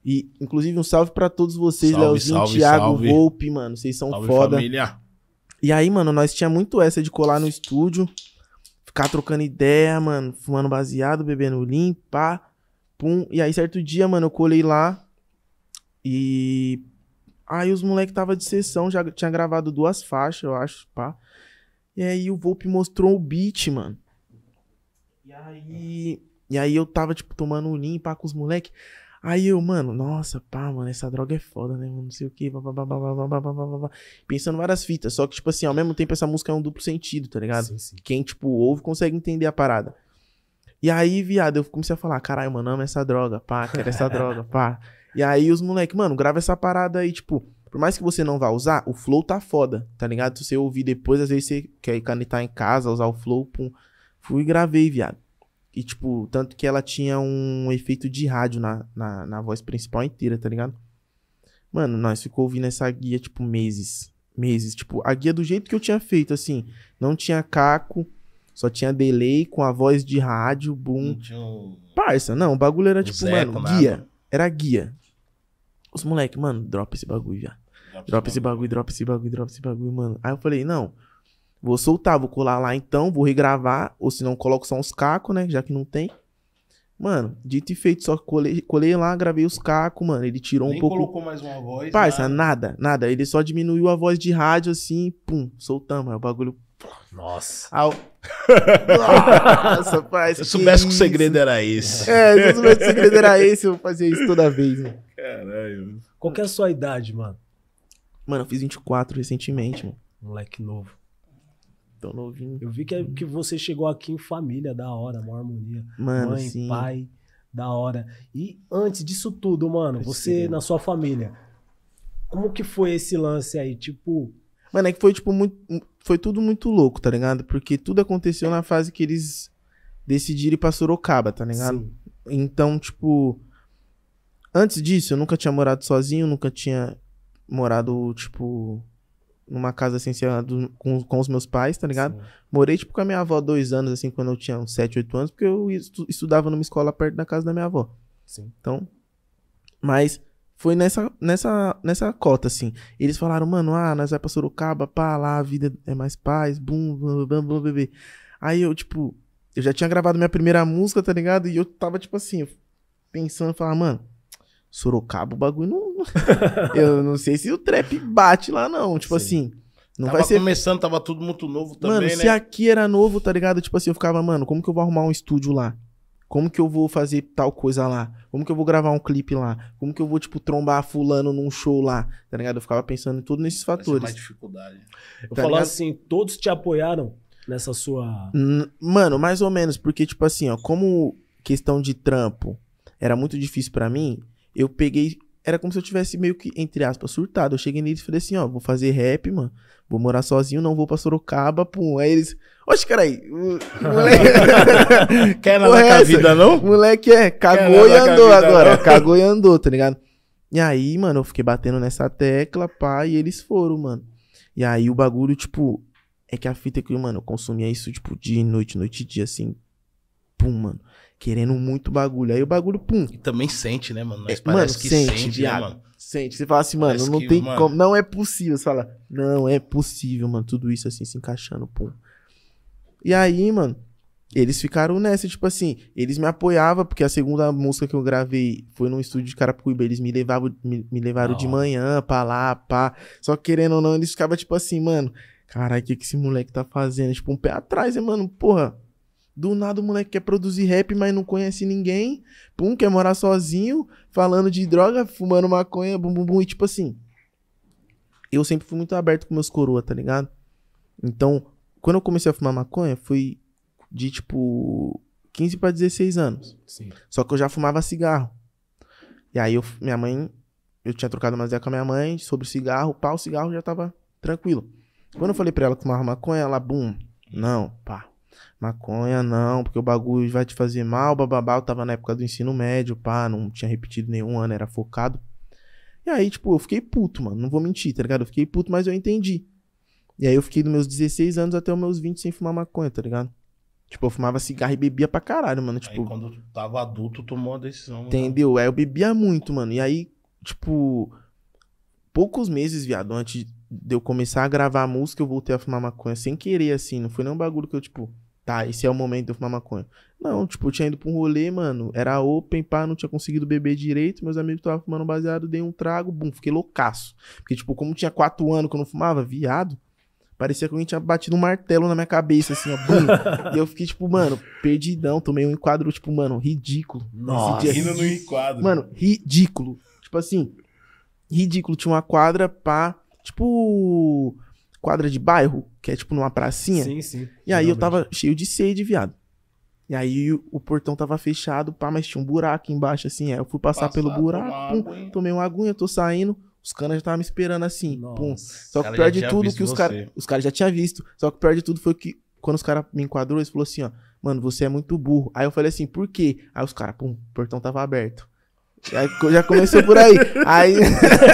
E, inclusive, um salve para todos vocês, salve, Leozinho, salve, Thiago, salve. Volpe, mano. Vocês são salve, foda. Família. E aí, mano, nós tinha muito essa de colar no estúdio, ficar trocando ideia, mano, fumando baseado, bebendo limpa, pum. E aí, certo dia, mano, eu colei lá, e aí os moleques tava de sessão, já tinha gravado duas faixas, eu acho, pá. E aí o Volpe mostrou o beat, mano. E aí, e aí eu tava, tipo, tomando um limpa com os moleques. Aí eu, mano, nossa, pá, mano, essa droga é foda, né, mano? Não sei o que, pensando várias fitas. Só que, tipo assim, ao mesmo tempo, essa música é um duplo sentido, tá ligado? Sim, sim. Quem, tipo, ouve consegue entender a parada. E aí, viado, eu comecei a falar, caralho, mano, amo essa droga, pá, quero essa droga, pá. E aí os moleques mano, grava essa parada aí, tipo, por mais que você não vá usar, o flow tá foda, tá ligado? Se você ouvir depois, às vezes você quer canetar em casa, usar o flow, pum. Fui e gravei, viado. E, tipo, tanto que ela tinha um efeito de rádio na, na, na voz principal inteira, tá ligado? Mano, nós ficou ouvindo essa guia, tipo, meses. Meses. Tipo, a guia do jeito que eu tinha feito, assim. Não tinha caco, só tinha delay com a voz de rádio, boom. Não tinha Parça, não, o bagulho era, tipo, Zeco, mano, nada. guia. Era guia. Os moleque, mano, dropa esse bagulho já. Dropa, esse bagulho, drop esse bagulho, drop esse bagulho, mano. Aí eu falei, não. Vou soltar, vou colar lá então, vou regravar. Ou se não, coloco só uns cacos, né? Já que não tem. Mano, dito e feito, só colei, colei lá, gravei os cacos, mano. Ele tirou Nem um pouco. colocou mais uma voz. Parça, nada. nada, nada. Ele só diminuiu a voz de rádio assim, pum, soltamos. Aí o bagulho. Nossa. Ao... Nossa, parça. Se eu soubesse que, que o segredo era esse. É, se eu soubesse que o segredo era esse, eu fazia isso toda vez, mano. Caralho. Qual que é a sua idade, mano? Mano, eu fiz 24 recentemente, mano. Moleque novo. Tão novinho. Eu vi que, é que você chegou aqui em família, da hora, maior harmonia. Mano, Mãe, sim. pai, da hora. E antes disso tudo, mano, você na sua família, como que foi esse lance aí? Tipo. Mano, é que foi, tipo, muito. Foi tudo muito louco, tá ligado? Porque tudo aconteceu na fase que eles decidiram ir pra Sorocaba, tá ligado? Sim. Então, tipo. Antes disso, eu nunca tinha morado sozinho, nunca tinha morado, tipo, numa casa assim, com, com os meus pais, tá ligado? Sim. Morei, tipo, com a minha avó dois anos, assim, quando eu tinha uns 7, 8 anos, porque eu estudava numa escola perto da casa da minha avó. Sim. Então, mas foi nessa, nessa, nessa cota, assim. Eles falaram, mano, ah, nós vai pra Sorocaba, pá, lá a vida é mais paz, bum, bum, bum, bum, bebê. Aí eu, tipo, eu já tinha gravado minha primeira música, tá ligado? E eu tava, tipo assim, pensando, falar, mano, Sorocaba, o bagulho não. eu não sei se o trap bate lá, não. Tipo Sim. assim. Não tava vai ser... começando, tava tudo muito novo também, mano, né? se aqui era novo, tá ligado? Tipo assim, eu ficava, mano, como que eu vou arrumar um estúdio lá? Como que eu vou fazer tal coisa lá? Como que eu vou gravar um clipe lá? Como que eu vou, tipo, trombar fulano num show lá? Tá ligado? Eu ficava pensando em tudo nesses fatores. é mais dificuldade. Eu tá falar assim, todos te apoiaram nessa sua... Mano, mais ou menos, porque, tipo assim, ó, como questão de trampo era muito difícil para mim, eu peguei. Era como se eu tivesse meio que, entre aspas, surtado. Eu cheguei neles e falei assim, ó, vou fazer rap, mano. Vou morar sozinho, não vou pra Sorocaba, pum. Aí eles. Oxe, peraí. Moleque. Quer nada com a é vida, não? Moleque é, cagou e andou agora. Não. Cagou e andou, tá ligado? E aí, mano, eu fiquei batendo nessa tecla, pá, e eles foram, mano. E aí o bagulho, tipo, é que a fita que, mano, eu consumia isso, tipo, de noite, noite e dia, assim. Pum, mano querendo muito bagulho. Aí o bagulho, pum. E também sente, né, mano? Nós é, mano, que sente, sente né, mano? Sente. Você fala assim, mano, parece não que, tem mano... como. Não é possível. Você fala, não é possível, mano. Tudo isso assim se encaixando, pum. E aí, mano, eles ficaram nessa, tipo assim, eles me apoiavam, porque a segunda música que eu gravei foi num estúdio de Carapuíba, eles me levavam, me, me levaram de manhã pra lá, pá. Só que querendo ou não, eles ficavam, tipo assim, mano, caralho, o que, que esse moleque tá fazendo? Tipo, um pé atrás, né, mano? Porra, do nada o moleque quer produzir rap, mas não conhece ninguém. Pum, quer morar sozinho, falando de droga, fumando maconha, bum, bum, bum. E tipo assim, eu sempre fui muito aberto com meus coroa, tá ligado? Então, quando eu comecei a fumar maconha, foi de tipo 15 para 16 anos. Sim. Só que eu já fumava cigarro. E aí eu, minha mãe, eu tinha trocado uma ideia com a minha mãe sobre o cigarro, pau o cigarro já tava tranquilo. Quando eu falei pra ela que fumava maconha, ela, bum, não, pá, maconha não, porque o bagulho vai te fazer mal, bababá. Eu tava na época do ensino médio, pá, não tinha repetido nenhum ano, era focado. E aí, tipo, eu fiquei puto, mano, não vou mentir, tá ligado? Eu fiquei puto, mas eu entendi. E aí eu fiquei dos meus 16 anos até os meus 20 sem fumar maconha, tá ligado? Tipo, eu fumava cigarro e bebia pra caralho, mano. Tipo, aí quando tava adulto, tomou a decisão. Né? Entendeu? Mano. É, aí eu bebia muito, mano. E aí, tipo, poucos meses, viado, antes de eu começar a gravar a música, eu voltei a fumar maconha sem querer, assim. Não foi nenhum bagulho que eu, tipo, tá, esse é o momento de eu fumar maconha. Não, tipo, eu tinha ido pra um rolê, mano, era open, pá, não tinha conseguido beber direito, meus amigos estavam fumando baseado, dei um trago, bum, fiquei loucaço. Porque, tipo, como tinha quatro anos que eu não fumava, viado, parecia que alguém tinha batido um martelo na minha cabeça, assim, ó, bum. e eu fiquei, tipo, mano, perdidão, tomei um enquadro, tipo, mano, ridículo. Nossa, rindo no enquadro. Mano, ridículo. Tipo assim, ridículo, tinha uma quadra, pá, tipo quadra de bairro, que é tipo numa pracinha. Sim, sim. E aí eu tava cheio de sede, viado. E aí o portão tava fechado, pá, mas tinha um buraco embaixo, assim. Aí eu fui passar, pelo buraco, pum, tomei uma agulha tô saindo. Os caras já estavam me esperando assim, Nossa, pum. Só que pior de tudo que os caras. Os caras já tinham visto. Só que pior de tudo foi que quando os caras me enquadrou, eles falaram assim, ó, mano, você é muito burro. Aí eu falei assim, por quê? Aí os caras, pum, o portão tava aberto. Já, já começou por aí. Aí,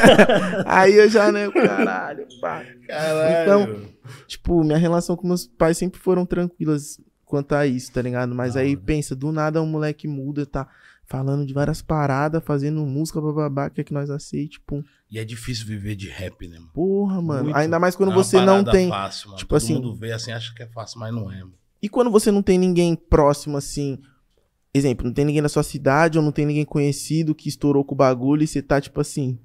aí eu já, né, caralho, pá. Caralho. Então, tipo, minha relação com meus pais sempre foram tranquilas quanto a isso, tá ligado? Mas ah, aí né? pensa, do nada um moleque muda, tá falando de várias paradas, fazendo música, babá, que é que nós aceite, E é difícil viver de rap, né, mano? Porra, mano. Muito. Ainda mais quando é você não tem. Fácil, mano. Tipo Todo assim. Todo mundo vê assim, acha que é fácil, mas não é, mano. E quando você não tem ninguém próximo, assim, Exemplo, não tem ninguém na sua cidade ou não tem ninguém conhecido que estourou com o bagulho e você tá tipo assim.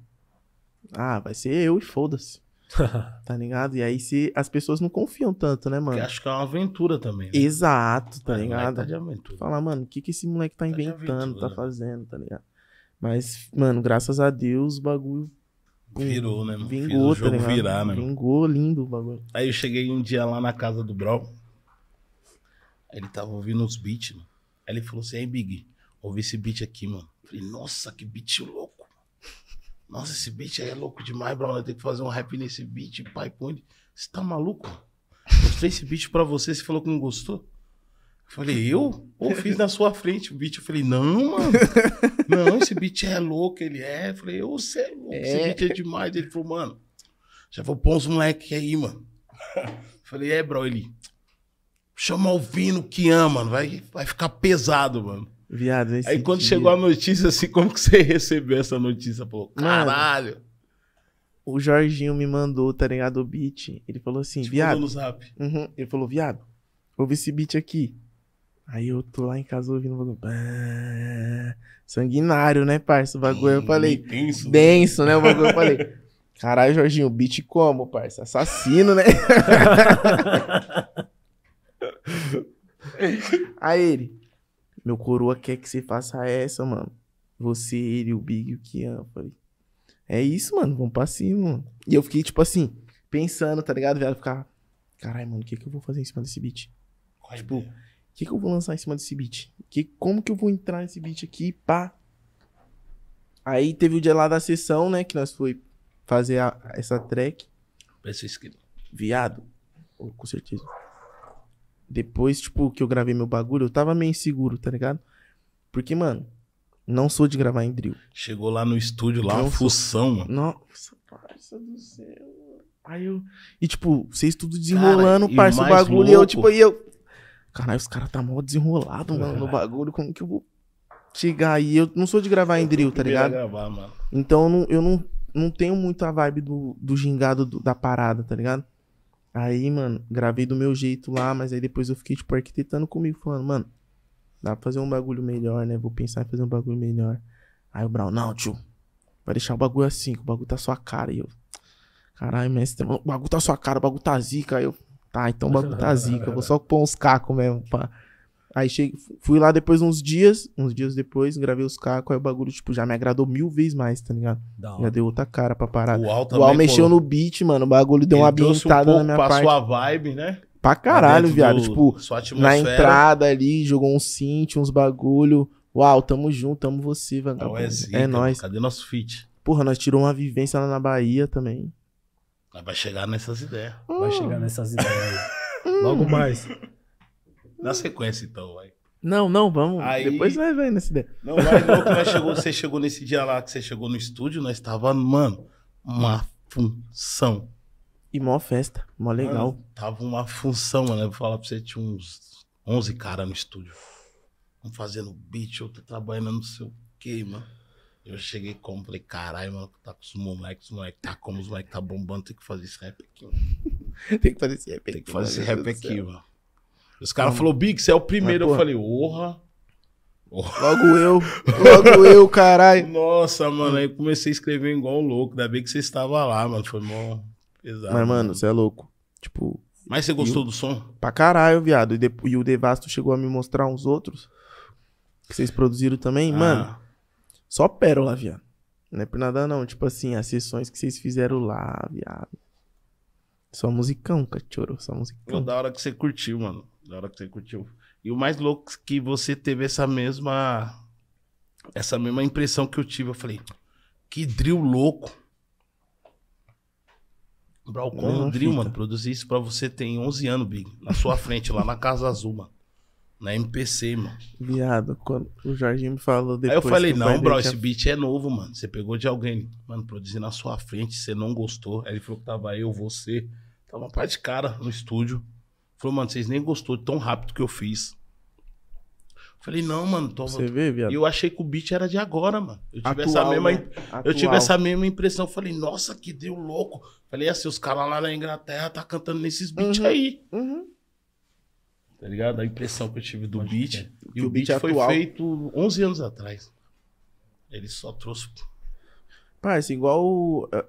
Ah, vai ser eu e foda-se. tá ligado? E aí se as pessoas não confiam tanto, né, mano? Eu acho que é uma aventura também. Né? Exato, tá é, ligado? Tá de aventura. Falar, mano, o que, que esse moleque tá, tá inventando, tá fazendo, tá ligado? Mas, mano, graças a Deus o bagulho. Virou, né, mano? Vingou, o tá jogo tá virar, né? Vingou, lindo o bagulho. Aí eu cheguei um dia lá na casa do Brawl. Ele tava ouvindo os beats, mano. Aí ele falou assim, aí Big, ouvi esse beat aqui, mano. Falei, nossa, que beat louco. Nossa, esse beat aí é louco demais, Brown. Eu tenho que fazer um rap nesse beat, pai, põe. Você tá maluco? Mostrei esse beat pra você, você falou que não gostou? Eu falei, eu? Ou fiz na sua frente o beat? Eu falei, não, mano. Não, esse beat é louco, ele é. Eu falei, eu você é louco, é. esse beat é demais. Ele falou, mano, já vou pôr uns moleques aí, mano. Eu falei, é, bro, ele chamar o Vino que ama, mano. Vai, vai ficar pesado, mano. Viado, Aí dia. quando chegou a notícia, assim, como que você recebeu essa notícia? Pô, caralho. Mano, o Jorginho me mandou, tá ligado, o beat. Ele falou assim, Te viado. No zap. Uhum, ele falou, viado, ouvi esse beat aqui. Aí eu tô lá em casa ouvindo, falando, sanguinário, né, parça? O bagulho hum, eu falei. Denso. Né? Denso, né? O bagulho eu falei. Caralho, Jorginho, beat como, parça? Assassino, né? Aí ele, meu coroa quer que você faça essa, mano. Você, ele, o Big e o Kian. Eu falei, é isso, mano, vamos pra cima, mano. E eu fiquei, tipo assim, pensando, tá ligado? Velho, ficar, caralho, mano, o que que eu vou fazer em cima desse beat? Tipo, o que que eu vou lançar em cima desse beat? Que, como que eu vou entrar nesse beat aqui, pá? Aí teve o dia lá da sessão, né, que nós foi fazer a, essa track. Preciso que... Viado, oh, com certeza. Depois, tipo, que eu gravei meu bagulho, eu tava meio inseguro, tá ligado? Porque, mano, não sou de gravar em drill. Chegou lá no estúdio, lá, uma fução, mano. Nossa, parça do céu. Aí eu. E, tipo, vocês tudo desenrolando, cara, parça, o bagulho. Louco. E eu, tipo, e eu. Caralho, os caras tá mal desenrolado, mano, no uhum. bagulho. Como que eu vou chegar aí? Eu não sou de gravar em drill, tá ligado? Gravar, mano. Então eu não, eu não, não tenho muito a vibe do, do gingado do, da parada, tá ligado? Aí, mano, gravei do meu jeito lá, mas aí depois eu fiquei, tipo, arquitetando comigo, falando, mano, dá pra fazer um bagulho melhor, né? Vou pensar em fazer um bagulho melhor. Aí o Brown, não, tio, vai deixar o bagulho assim, que o bagulho tá sua cara. E eu, caralho, mestre, o bagulho tá sua cara, o bagulho tá zica. Aí eu, tá, então o bagulho tá zica, eu vou só pôr uns cacos mesmo, pá. Pra... Aí cheguei, fui lá depois uns dias, uns dias depois, gravei os cacos, aí é o bagulho, tipo, já me agradou mil vezes mais, tá ligado? Não. já deu outra cara pra parar O Al, o Al mexeu pô, no beat, mano, o bagulho deu uma ambientada um na minha pra parte. sua vibe, né? Pra caralho, viado. tipo, na entrada ali, jogou um synth, uns bagulho. Uau, tamo junto, tamo você, vagabundo. é é nóis. Cadê nosso feat? Porra, nós tirou uma vivência lá na Bahia também. Vai chegar nessas ideias. Hum. Vai chegar nessas ideias aí. Logo mais. Na sequência, então, vai. Não, não, vamos. Aí, Depois nós vai nesse dia. Não, vai não, que chegou, você chegou nesse dia lá que você chegou no estúdio, nós tava, mano, uma função. E mó festa, mó legal. Mano, tava uma função, mano. Eu vou falar pra você, tinha uns 11 caras no estúdio. Um fazendo beat, outro trabalhando não sei o que, mano. Eu cheguei e falei, caralho, mano, tá com os moleques, os moleques tá como, os moleques tá bombando, tem que fazer esse rap aqui, mano. tem que fazer esse rap aqui. Tem que fazer esse rap aqui, mano. Os caras falaram, Big, você é o primeiro. Mas, eu falei, porra. Logo eu, logo eu, caralho. Nossa, mano, aí comecei a escrever igual um louco. Ainda bem que você estava lá, mano. Foi mó pesado. Mas, mano, você é louco. Tipo. Mas você gostou do som? Pra caralho, viado. E, de... e, o Devasto chegou a me mostrar uns outros que vocês produziram também. Ah. Mano, só pérola, viado. Não é por nada, não. Tipo assim, as sessões que vocês fizeram lá, viado. Só musicão, cachorro. Só musicão. Foi da hora que você curtiu, mano. Da hora que você curtiu. E o mais louco que você teve essa mesma. Essa mesma impressão que eu tive. Eu falei, que drill louco. Braucon um drill, fica. mano. Produzi isso pra você tem 11 anos, Big. Na sua frente, lá na Casa Azul, mano. Na MPC, mano. Viado, quando o Jorginho me falou depois. Aí eu falei, não, bro, deixar... esse beat é novo, mano. Você pegou de alguém. Mano, produzir na sua frente, você não gostou. Aí ele falou que tava eu, você. Tava uma de cara no estúdio. Falou, mano, vocês nem gostou de tão rápido que eu fiz. Falei, não, mano, tô. Você vê, viado? E eu achei que o beat era de agora, mano. Eu tive, Atual, essa, mesma, né? eu tive essa mesma impressão. Falei, nossa, que deu louco. Falei assim, os caras lá na Inglaterra tá cantando nesses beats uhum, aí. Uhum. Tá ligado? A impressão que eu tive do beat. É. E o, o beat, beat é foi feito 11 anos atrás. Ele só trouxe. Parece igual. Eh,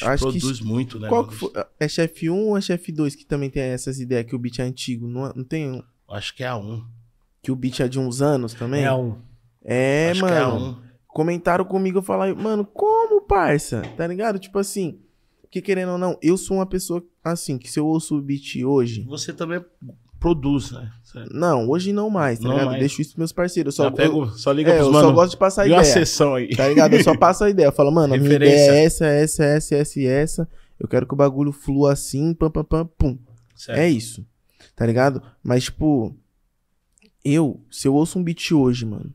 acho produz que, muito, né? Qual que foi? é SF1 ou é SF2 que também tem essas ideias que o beat é antigo? Não, é, não tem um? Acho que é a 1. Que o beat é de uns anos também? É a 1. É, acho mano. Que é a 1. Comentaram comigo e falaram, mano, como, parça? Tá ligado? Tipo assim, porque querendo ou não, eu sou uma pessoa assim, que se eu ouço o beat hoje. Você também produz, né? Não, hoje não mais, tá não ligado? Mais. Deixo isso pros meus parceiros. Só, eu, pego, só liga é, pros eu só gosto de passar ideia. A sessão aí. Tá ligado? Eu só passo a ideia. Eu falo, mano, A minha ideia é essa, essa, essa, essa e essa. Eu quero que o bagulho flua assim, pam, pam, pam, pum. Certo. É isso. Tá ligado? Mas, tipo, eu, se eu ouço um beat hoje, mano,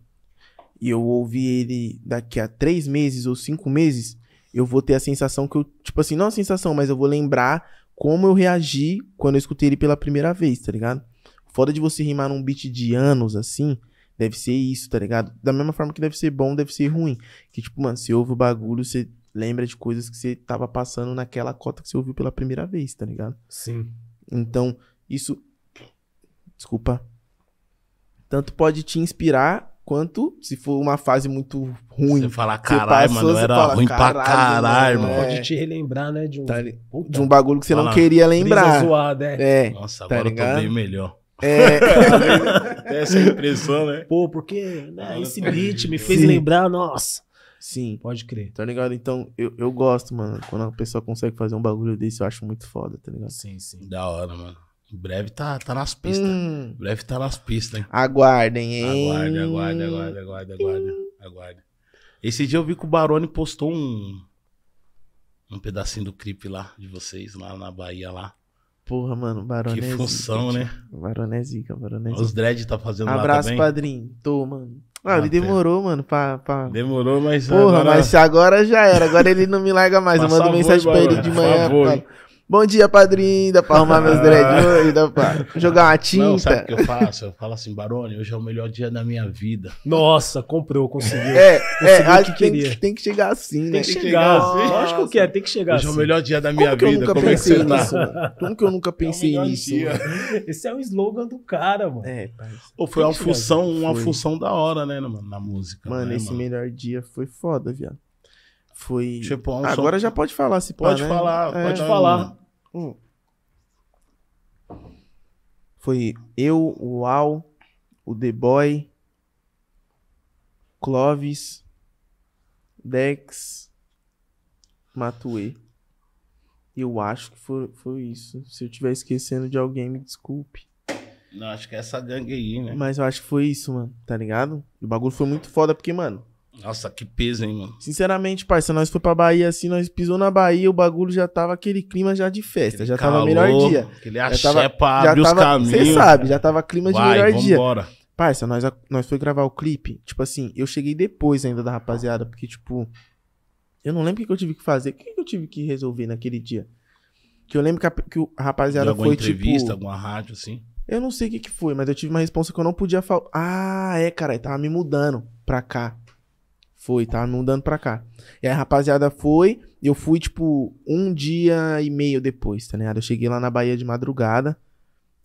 e eu ouvir ele daqui a três meses ou cinco meses, eu vou ter a sensação que eu. Tipo assim, não a sensação, mas eu vou lembrar como eu reagi quando eu escutei ele pela primeira vez, tá ligado? Foda de você rimar num beat de anos assim, deve ser isso, tá ligado? Da mesma forma que deve ser bom, deve ser ruim. Que, tipo, mano, você ouve o bagulho, você lembra de coisas que você tava passando naquela cota que você ouviu pela primeira vez, tá ligado? Sim. Então, isso. Desculpa. Tanto pode te inspirar quanto se for uma fase muito ruim. Você fala, caralho, mano, era fala, ruim pra caralho, é, mano. Pode te relembrar, né, de um, tá, puta, de um bagulho que você fala, não queria lembrar. Zoada, é. é. Nossa, tá agora tá ligado? eu tô bem melhor. É. Essa é impressão, né? Pô, porque né, esse beat me fez Sim. lembrar, nossa. Sim. Pode crer. Tá ligado? Então, eu, eu gosto, mano. Quando a pessoa consegue fazer um bagulho desse, eu acho muito foda, tá ligado? Sim, sim. Da hora, mano. Em breve tá, tá nas pistas. Hum. Em breve tá nas pistas, hein? Aguardem, hein? Aguardem, aguardem, aguardem, aguardem, aguardem. Esse dia eu vi que o Barone postou um. Um pedacinho do clipe lá de vocês, lá na Bahia lá. Porra, mano, Barone Que função, zica, né? Barone é zica, né? é é Os dread tá fazendo Abraço, padrinho. Tô, mano. Ah, ele demorou, mano, pra, pra... Demorou, mas... Porra, agora... mas agora já era. Agora ele não me larga mais. eu mando mensagem pra ele de manhã. Favor, Bom dia, padrinho. Dá pra arrumar meus dreadlocks, dá pra jogar uma tinta. Não, sabe o que eu faço? Eu falo assim, Barone, hoje é o melhor dia da minha vida. Nossa, comprou, conseguiu. É, é conseguiu é acho que tem, queria. Que, tem que chegar assim, né? Tem que, que chegar assim. assim. Lógico que é, tem que chegar hoje assim. Hoje é o assim. melhor dia da minha Como vida. Como é que tá? nisso, Como que eu nunca é pensei é nisso? Esse é o slogan do cara, mano. É, pai. Ou foi uma assim. função, uma foi. função da hora, né, mano, na música. Mano, né, esse mano? melhor dia foi foda, viado. Foi. Tipo, um ah, Agora som... já pode falar, se Pode Pode né? falar, é, pode falar. Um... Foi eu, o Al, o The Boy, Clovis, Dex, Matue. Eu acho que foi, foi isso. Se eu estiver esquecendo de alguém, me desculpe. Não, acho que é essa gangue aí, né? Mas eu acho que foi isso, mano, tá ligado? O bagulho foi muito foda, porque, mano, nossa, que peso, hein, mano? Sinceramente, parça, nós foi pra Bahia assim, nós pisou na Bahia, o bagulho já tava aquele clima já de festa, aquele já calor, tava melhor dia. Aquele axé tava, pra já abrir os tava, os caminhos. Você sabe, já tava clima Vai, de melhor vambora. dia. Embora. Parça, nós, nós foi gravar o clipe, tipo assim, eu cheguei depois ainda da rapaziada, porque, tipo, eu não lembro o que, eu tive que fazer, o que, eu tive que resolver naquele dia. Que eu lembro que a, que a rapaziada alguma foi, tipo entrevista, tipo... alguma rádio, assim? Eu não sei o que, que foi, mas eu tive uma resposta que eu não podia falar. Ah, é, cara, tava me mudando pra cá. Foi, tava tá? mudando pra cá. E aí a rapaziada foi, eu fui, tipo, um dia e meio depois, tá ligado? Eu cheguei lá na Bahia de madrugada,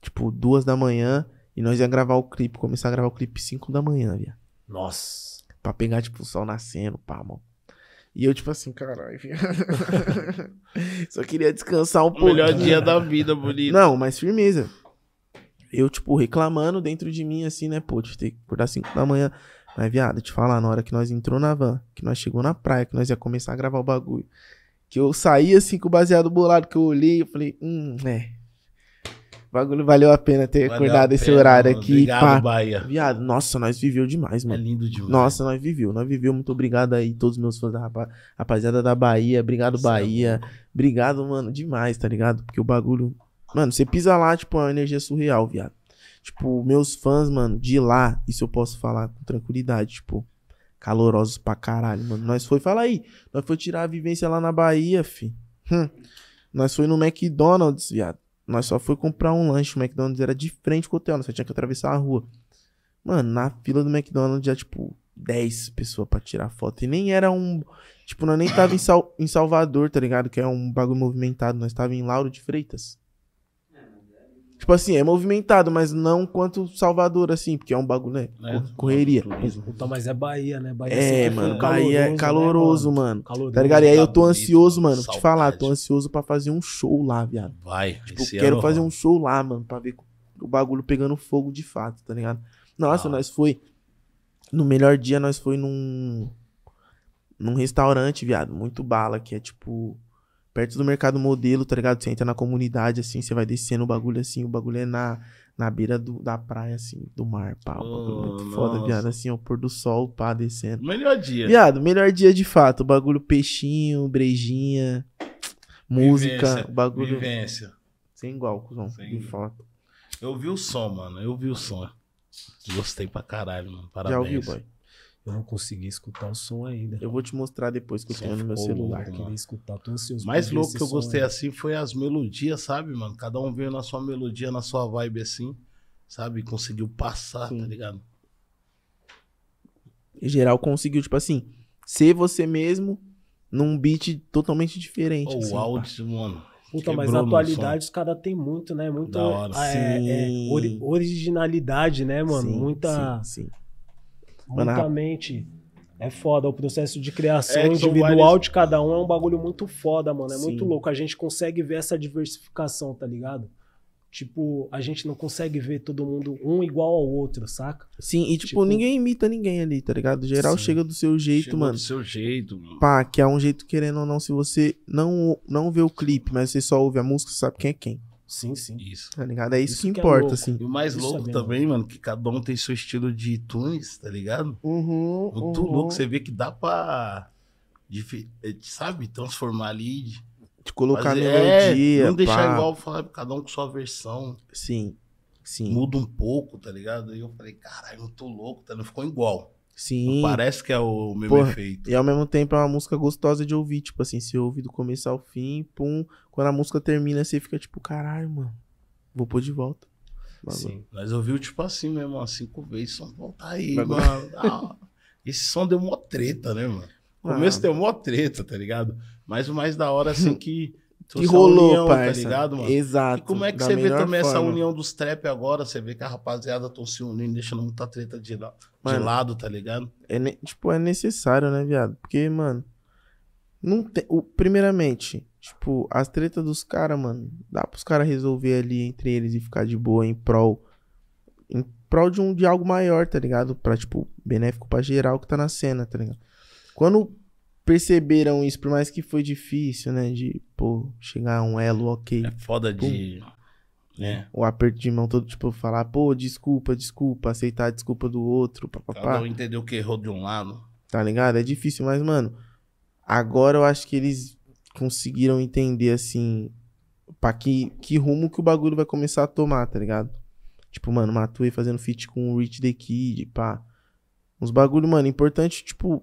tipo, duas da manhã, e nós ia gravar o clipe, começar a gravar o clipe cinco da manhã, via. Nossa. Pra pegar, tipo, o sol nascendo, pá, mano. E eu, tipo assim, caralho, Só queria descansar um pouco. Melhor dia da vida, bonito. Não, mas firmeza. Eu, tipo, reclamando dentro de mim, assim, né? Pô, de ter que acordar cinco da manhã. Mas, viado, te falar, na hora que nós entrou na van, que nós chegou na praia, que nós ia começar a gravar o bagulho, que eu saí assim com o baseado bolado, que eu olhei, e falei, hum, né? O bagulho valeu a pena ter valeu acordado esse pena, horário mano. aqui. Obrigado, pá. Bahia. Viado, nossa, nós viveu demais, mano. É lindo demais. Nossa, nós viveu, nós viveu. Muito obrigado aí, todos os meus fãs da rapa... rapaziada da Bahia. Obrigado, Sim, é Bahia. Obrigado, mano, demais, tá ligado? Porque o bagulho. Mano, você pisa lá, tipo, é uma energia surreal, viado. Tipo, meus fãs, mano, de lá, isso eu posso falar com tranquilidade, tipo, calorosos pra caralho, mano. Nós foi, fala aí, nós foi tirar a vivência lá na Bahia, fi. Hum. Nós foi no McDonald's, viado. Nós só foi comprar um lanche, o McDonald's era de frente com o hotel, nós só tinha que atravessar a rua. Mano, na fila do McDonald's já, tipo, 10 pessoas para tirar foto. E nem era um. Tipo, nós nem tava em, Sal, em Salvador, tá ligado? Que é um bagulho movimentado. Nós tava em Lauro de Freitas. Tipo assim, é movimentado, mas não quanto Salvador, assim, porque é um bagulho, né? É, correria. Puta, então, mas é Bahia, né? Bahia é, mano, Bahia é caloroso, né, mano. Caloroso, tá ligado? E aí eu tô ansioso, mano. Saudade. Te falar, tô ansioso pra fazer um show lá, viado. Vai, Tipo, quero ano, fazer um show lá, mano, pra ver o bagulho pegando fogo de fato, tá ligado? Nossa, ah. nós foi. No melhor dia, nós foi num. Num restaurante, viado, muito bala, que é tipo perto do mercado modelo, tá ligado? Você entra na comunidade, assim, você vai descendo o bagulho assim, o bagulho é na, na beira do, da praia, assim, do mar, pá. O bagulho oh, muito foda, viado. Assim, o pôr do sol, pá, descendo. Melhor dia. Viado, melhor dia de fato. O bagulho peixinho, brejinha, música, vivência, o bagulho. Vivência. Sem igual, cuzão. Sem de foto. Eu vi o som, mano. Eu vi o som. Gostei pra caralho, mano. Parabéns. Já ouvi, boy? Eu não consegui escutar o som ainda. Eu vou te mostrar depois que eu tenho no meu celular. Eu queria escutar, tô ansioso. Mais louco que eu gostei assim foi as melodias, sabe, mano? Cada um veio na sua melodia, na sua vibe assim, sabe? Conseguiu passar, tá Sim. tá ligado? Em geral, conseguiu, tipo assim, ser você mesmo num beat totalmente diferente. O assim, áudio, mano. Puta, mas atualidade os caras tem muito, né? Muita ah, é, é, ori originalidade, né, mano? Sim, Muita. Sim, sim. Juntamente. É foda, o processo de criação é, individual várias... de cada um é um bagulho muito foda, mano. É Sim. muito louco. A gente consegue ver essa diversificação, tá ligado? Tipo, a gente não consegue ver todo mundo um igual ao outro, saca? Sim, e tipo, tipo... ninguém imita ninguém ali, tá ligado? Geral Sim. chega do seu jeito, chega mano. Do seu jeito, mano. Pá, que é um jeito, querendo ou não, se você não, não vê o clipe, mas você só ouve a música, você sabe quem é quem. Sim, sim. Isso. Tá ligado? É isso, isso que, que é importa, é assim. E o mais isso louco é também, mano, que cada um tem seu estilo de tunes, tá ligado? Uhum. Muito uhum. louco. Você vê que dá pra. Eh, sabe? Transformar ali. De, de colocar fazer, melodia. É, não pá. deixar igual falar, cada um com sua versão. Sim. Sim. Muda um pouco, tá ligado? Aí eu falei, caralho, eu tô louco, tá? Não ficou igual. Sim. Não parece que é o mesmo Porra, efeito. E ao mesmo tempo é uma música gostosa de ouvir, tipo assim, você ouve do começo ao fim, pum. Quando a música termina, você fica tipo, caralho, mano, vou pôr de volta. Bagulho. Sim, nós ouviu tipo assim mesmo, cinco vezes, só volta aí, Bagulho. mano. Ah, esse som deu mó treta, né, mano? No ah. começo ah. deu mó treta, tá ligado? Mas o mais da hora, assim, que que rolou, união, tá parça. tá ligado, mano? Exato. E como é que você vê também forma. essa união dos trap agora? Você vê que a rapaziada estão se unindo, deixando muita treta de, de mano, lado, tá ligado? É, tipo, é necessário, né, viado? Porque, mano, não tem... O, primeiramente, tipo, as tretas dos caras, mano, dá pros caras resolver ali entre eles e ficar de boa em prol... Em prol de, um, de algo maior, tá ligado? Pra, tipo, benéfico pra geral que tá na cena, tá ligado? Quando perceberam isso, por mais que foi difícil, né? De, pô, chegar a um elo ok. É foda pô, de. Né? O aperto de mão todo, tipo, falar, pô, desculpa, desculpa, aceitar a desculpa do outro, papapá. Cada tá Entender o que errou de um lado. Tá ligado? É difícil, mas, mano, agora eu acho que eles conseguiram entender, assim, pra que, que rumo que o bagulho vai começar a tomar, tá ligado? Tipo, mano, Matuei fazendo feat com o Rich The Kid, pá. Uns bagulho, mano, importante, tipo,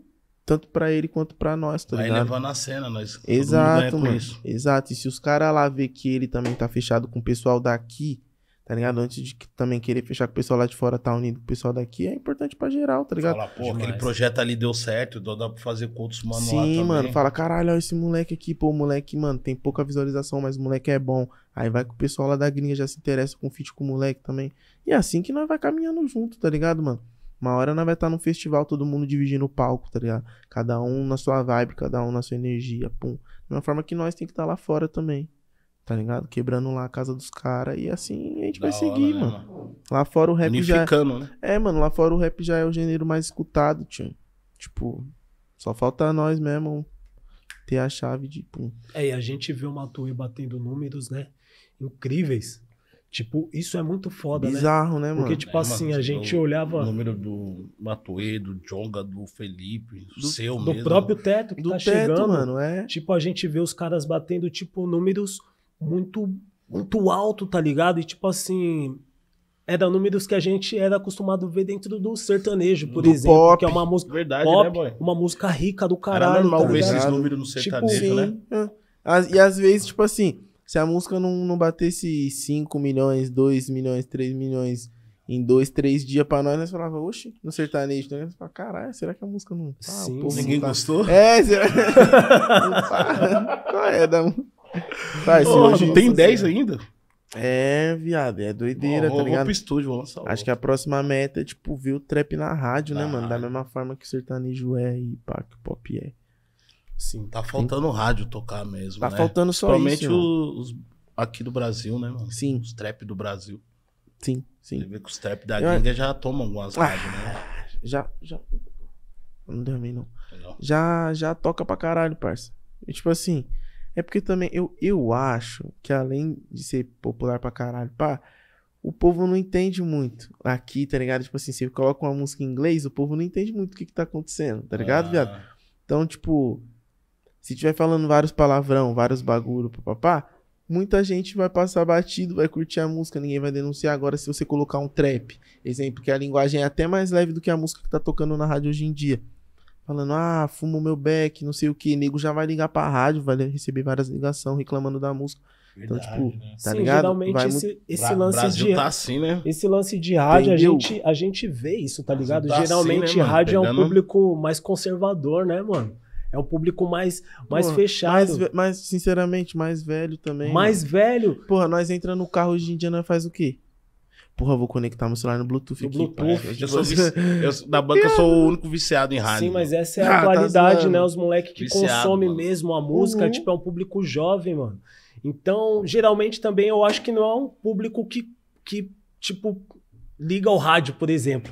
tanto para ele quanto para nós, tá Vai ligado? levando a cena, nós. Exato, mano. Isso. Exato. E se os caras lá ver que ele também tá fechado com o pessoal daqui, tá ligado? Antes de que também querer fechar com o pessoal lá de fora, tá unido com o pessoal daqui, é importante pra geral, tá ligado? Fala, pô, Demais. aquele projeto ali deu certo, dá pra fazer com outros mano Sim, lá também. mano, fala, caralho, ó, esse moleque aqui, pô, o moleque, mano, tem pouca visualização, mas o moleque é bom. Aí vai com o pessoal lá da gringa já se interessa com o fit com o moleque também. E é assim que nós vai caminhando junto, tá ligado, mano? Uma hora nós vai estar num festival, todo mundo dividindo o palco, tá ligado? Cada um na sua vibe, cada um na sua energia, pum. De uma forma que nós tem que estar lá fora também. Tá ligado? Quebrando lá a casa dos caras e assim a gente da vai seguir, hora, né, mano. Né, mano. Lá fora o rap é Unificando, já. Né? É, mano, lá fora o rap já é o gênero mais escutado, tio. Tipo, só falta nós mesmo ter a chave de pum. É, e a gente vê o Matuê batendo números, né? Incríveis. Tipo, isso é muito foda, né? Bizarro, né? né, mano? Porque, tipo é, assim, a gente é olhava. O número do Matuê, do Joga, do Felipe, do, do seu do mesmo. Do próprio teto que do tá teto, chegando. Mano, é. Tipo, a gente vê os caras batendo, tipo, números muito, muito alto, tá ligado? E, tipo assim. Eram números que a gente era acostumado a ver dentro do sertanejo, por do exemplo. Pop. Que é uma música. Verdade, pop, né, boy? Uma música rica do caralho. Era normal tá ver esses números no tipo, sertanejo, tipo, né? É. As, e às vezes, tipo assim se a música não, não batesse 5 milhões, 2 milhões, 3 milhões em 2, 3 dias pra nós, nós falava, oxe, no sertanejo. Né? nós falava, caralho, será que a música não. Tá? Sim, ninguém tá... gostou? É, será... Tá. Qual é da Faz, Ô, hoje, tem 10 assim, é. ainda? É, viado, é doideira, oh, tá ligado? Vou pro estúdio, vou lançar. Acho que a próxima meta é, tipo, ver o trap na rádio, né, ah. né, mano? Da mesma forma que o sertanejo é e pá, que o pop é. Sim, tá faltando Sim. rádio tocar mesmo. Tá né? faltando só Principalmente isso. Principalmente os, aqui do Brasil, né, mano? Sim. Os trap do Brasil. Sim, sim. Você vê que os trap da gringa eu... já tomam algumas ah, rádios, né? Já, já. Não dormi, não. não. Já, já toca pra caralho, parça. E, tipo assim, é porque também eu, eu acho que além de ser popular pra caralho, pá, o povo não entende muito aqui, tá ligado? Tipo assim, você coloca uma música em inglês, o povo não entende muito o que, que tá acontecendo, tá ligado, ah. viado? Então, tipo, se tiver falando vários palavrão, vários bagulho, papapá, muita gente vai passar batido, vai curtir a música, ninguém vai denunciar. Agora, se você colocar um trap, exemplo, que a linguagem é até mais leve do que a música que tá tocando na rádio hoje em dia. Falando, ah, fumo meu beck, não sei o que, nego já vai ligar pra rádio, vai receber várias ligações reclamando da música. Então, Verdade, então, tipo, né? tá Sim, ligado? Geralmente vai esse, esse lance Brasil de tá assim, né? Esse lance de rádio, a gente, a gente vê isso, tá ligado? Tá geralmente assim, né, rádio Pegando... é um público mais conservador, né, mano? É o público mais, mais Porra, fechado. Mais, mais, sinceramente, mais velho também. Mais mano. velho? Porra, nós entramos no carro hoje em dia, nós faz o quê? Porra, vou conectar meu celular no Bluetooth. No Bluetooth. Aqui, eu sou vici... eu, banca, eu sou o único viciado em rádio. Sim, mano. mas essa é a ah, tá né? Os moleques que consomem mesmo a música, uhum. tipo, é um público jovem, mano. Então, geralmente também eu acho que não é um público que, que tipo, liga ao rádio, por exemplo.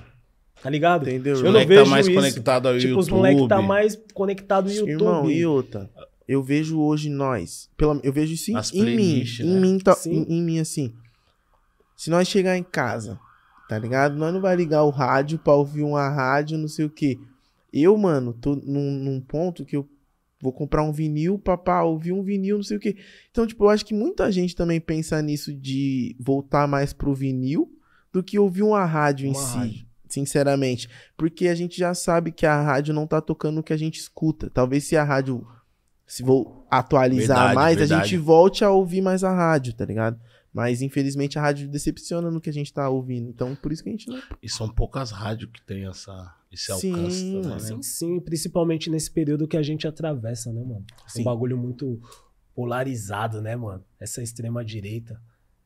Tá ligado? Entendeu? Eu não tá vejo tá mais isso. conectado ao tipo, tá YouTube. Os moleques tá mais conectado ao YouTube. Irmão, e outra. Eu vejo hoje nós. Pela, eu vejo isso em, em mim. Né? Em, mim tá, em, em mim, assim. Se nós chegar em casa, tá ligado? Nós não vai ligar o rádio pra ouvir uma rádio, não sei o quê. Eu, mano, tô num, num ponto que eu vou comprar um vinil, pra ouvir um vinil, não sei o quê. Então, tipo, eu acho que muita gente também pensa nisso de voltar mais pro vinil do que ouvir uma rádio uma em rádio. si sinceramente. Porque a gente já sabe que a rádio não tá tocando o que a gente escuta. Talvez se a rádio se vou atualizar verdade, mais, verdade. a gente volte a ouvir mais a rádio, tá ligado? Mas infelizmente a rádio decepciona no que a gente tá ouvindo. Então por isso que a gente não. E são poucas rádios que tem essa, esse sim, alcance. Também, né? Sim, sim, principalmente nesse período que a gente atravessa, né, mano? Sim. Um bagulho muito polarizado, né, mano? Essa extrema direita,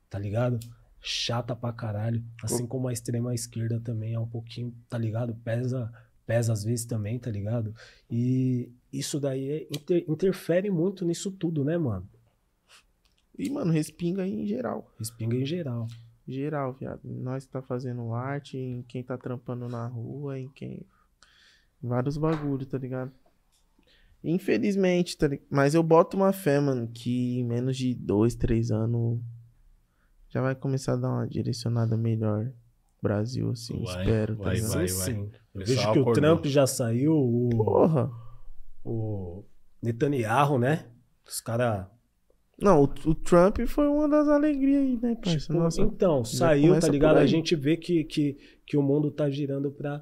tá ligado? chata pra caralho. Assim como a extrema esquerda também é um pouquinho, tá ligado? Pesa, pesa às vezes também, tá ligado? E isso daí é inter, interfere muito nisso tudo, né, mano? E, mano, respinga em geral. Respinga em geral. Geral, viado. Nós que tá fazendo arte, em quem tá trampando na rua, em quem. Vários bagulho, tá ligado? Infelizmente, tá ligado? Mas eu boto uma fé, mano, que em menos de dois, três anos já vai começar a dar uma direcionada melhor. Brasil, assim, vai, espero. Vai, tá vai, vai, Vejo que o Trump já saiu, o, Porra. o Netanyahu, né? Os caras não, o, o, Trump foi uma das alegrias aí, né, Tipo, Nossa, então, saiu, tá ligado? A gente vê que, que, que o mundo tá girando pra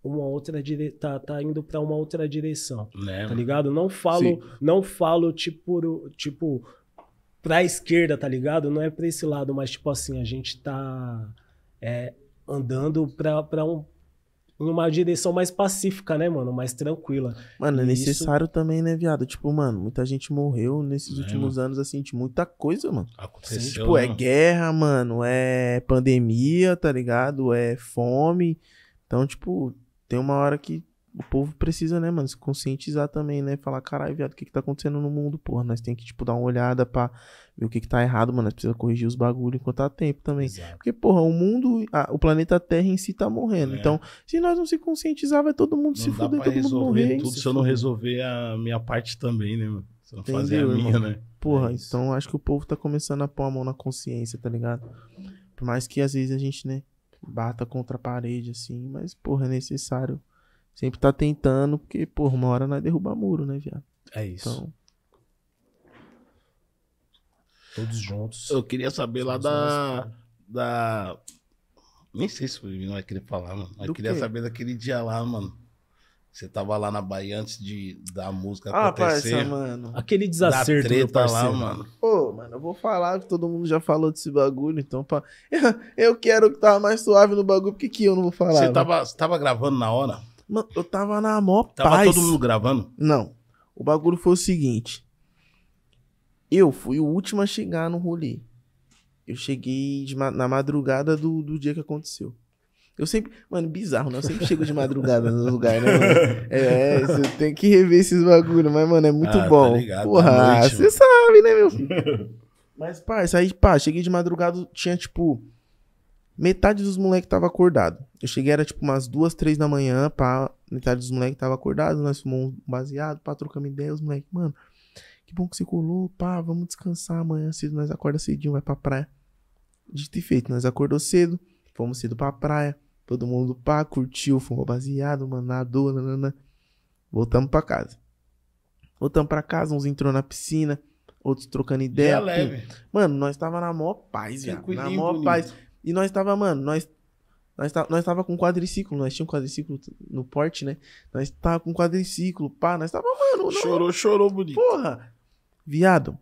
uma outra dire... tá, tá indo para uma outra direção. Né, tá ligado? Não falo, Sim. não falo tipo, tipo pra esquerda, tá ligado? Não é pra esse lado, mas tipo assim, a gente tá é, andando pra, pra um, uma direção mais pacífica, né, mano? Mais tranquila. Mano, é e é necessário isso... também, né, viado? Tipo, mano, muita gente morreu nesses é, últimos mano. anos, assim, de muita coisa, mano. Aconteceu. tipo, é né? é guerra, mano, é pandemia, tá ligado? É fome. Então, tipo, tem uma hora que o povo precisa, né, mano, se conscientizar também, né? Falar, caralho, viado, o que que tá acontecendo no mundo, porra? Nós tem que, tipo, dar uma olhada pra ver o que que tá errado, mano. Nós precisa corrigir os bagulhos enquanto há tempo também. Exato. Porque, porra, o mundo, a, o planeta Terra em si tá morrendo. É. Então, se nós não se conscientizar, vai todo mundo não se fuder, todo mundo morrer. Tudo se, se eu não resolver a minha parte também, né, mano? Se eu não Entendeu, fazer a minha, irmão? né? Porra, é então acho que o povo tá começando a pôr a mão na consciência, tá ligado? Por mais que às vezes a gente, né, bata contra a parede, assim, mas, porra, é necessário Sempre tá tentando, porque, pô uma hora nós derrubar muro, né, viado? É isso. Então... Todos juntos. Eu queria saber lá da. Nós, da. Nem sei se não vai querer falar, mano. Mas queria quê? saber daquele dia lá, mano. Você tava lá na Bahia antes de da música ah, acontecer. Parça, mano. Aquele desacerto da treta lá, mano. Pô, mano, eu vou falar que todo mundo já falou desse bagulho, então pra... eu quero que tava mais suave no bagulho, porque que eu não vou falar? Você tava, você tava gravando na hora? Mano, eu tava na mó tava paz. Tava todo mundo gravando? Não. O bagulho foi o seguinte. Eu fui o último a chegar no rolê. Eu cheguei ma na madrugada do, do dia que aconteceu. Eu sempre. Mano, bizarro, né? Eu sempre chego de madrugada nos lugares, né, mano? É, é você tem que rever esses bagulhos mas, mano, é muito ah, tá bom. Tá ligado, Porra, você sabe, né, meu filho? mas, parça, aí, pá, cheguei de madrugada, tinha tipo Metade dos moleques tava acordado. Eu cheguei, era tipo umas duas, três da manhã, pá. Metade dos moleques tava acordado, nós fumamos um baseado, pá, trocamos ideia, os moleques, mano, que bom que você colou, pá, vamos descansar amanhã cedo, nós acorda cedinho, vai pra praia. Dito e feito, nós acordou cedo, fomos cedo pra praia, todo mundo, pá, curtiu, fumou baseado, mano, nadou, nanana. Voltamos pra casa. Voltamos pra casa, uns entrou na piscina, outros trocando é ideia. leve. Mano, nós tava na maior paz, viado. Na maior bonito. paz. E nós tava, mano, nós nós tava, nós tava com quadriciclo, nós tinha um quadriciclo no porte, né? Nós tava com quadriciclo, pá, nós tava, mano. Não, chorou, chorou bonito. Porra! Viado.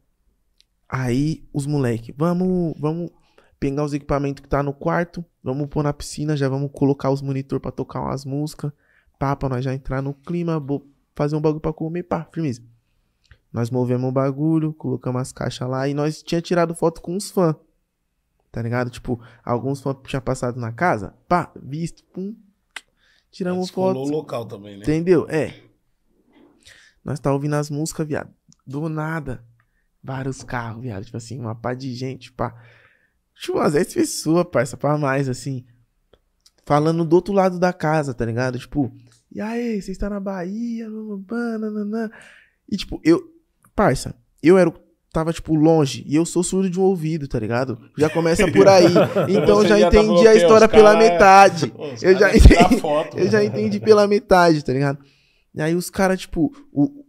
Aí os moleque, vamos, vamos pegar os equipamentos que tá no quarto, vamos pôr na piscina, já vamos colocar os monitor para tocar umas músicas, pá, pra nós já entrar no clima, fazer um bagulho pra comer, pá, firmeza. Nós movemos o bagulho, colocamos as caixas lá e nós tinha tirado foto com os fãs tá ligado? Tipo, alguns tinham passado na casa, pá, visto, pum, tiramos foto. o local também, né? Entendeu? É. Nós tá ouvindo as músicas, viado. Do nada. Vários carros, viado. Tipo assim, uma pá de gente, pá. Tipo, umas 10 pessoas, parça, pra mais, assim. Falando do outro lado da casa, tá ligado? Tipo, e aí, você está na Bahia, nananã. E tipo, eu, parça, eu era o tava, tipo, longe. E eu sou surdo de um ouvido, tá ligado? Já começa por aí. Então eu já, já entendi tá a história pela cara... É- metade. Pô, eu, já é entendi, foto, eu já né? entendi pela metade, tá ligado? E aí os caras, tipo, o,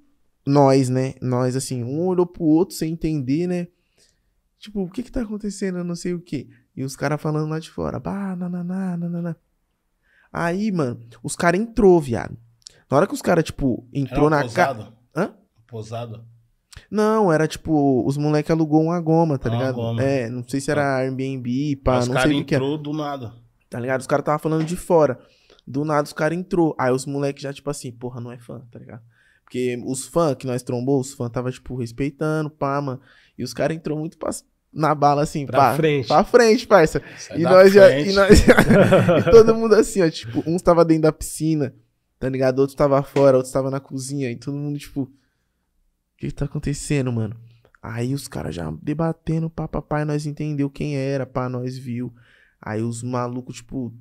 nós, né? Nós, assim, um olhou pro outro sem entender, né? Tipo, o que que tá acontecendo? Eu não sei o que E os caras falando lá de fora. Bah, nananá, nananá. Aí, mano, os caras entrou, viado. Na hora que os caras, tipo, entrou Era na casa. Hã? Posado? Não, era tipo, os moleques alugou uma goma, tá ah, ligado? Goma. É, não sei se era é. Airbnb, pá, os não sei o que era. entrou do nada. Tá ligado? Os caras tava falando de fora. Do nada os caras entrou. Aí os moleques já, tipo assim, porra, não é fã, tá ligado? Porque os fãs que nós trombou, os fãs tava, tipo, respeitando, pá, mano. E os caras entrou muito pra, na bala, assim, pra pá, frente. Pra frente, parça. e nós, já, e nós já. e todo mundo assim, ó, tipo, uns tava dentro da piscina, tá ligado? Outros tava fora, outros tava na cozinha. E todo mundo, tipo que, que tá acontecendo, mano? Aí os caras já debatendo, papapá, e nós entendeu quem era, pá, nós viu. Aí os malucos, tipo,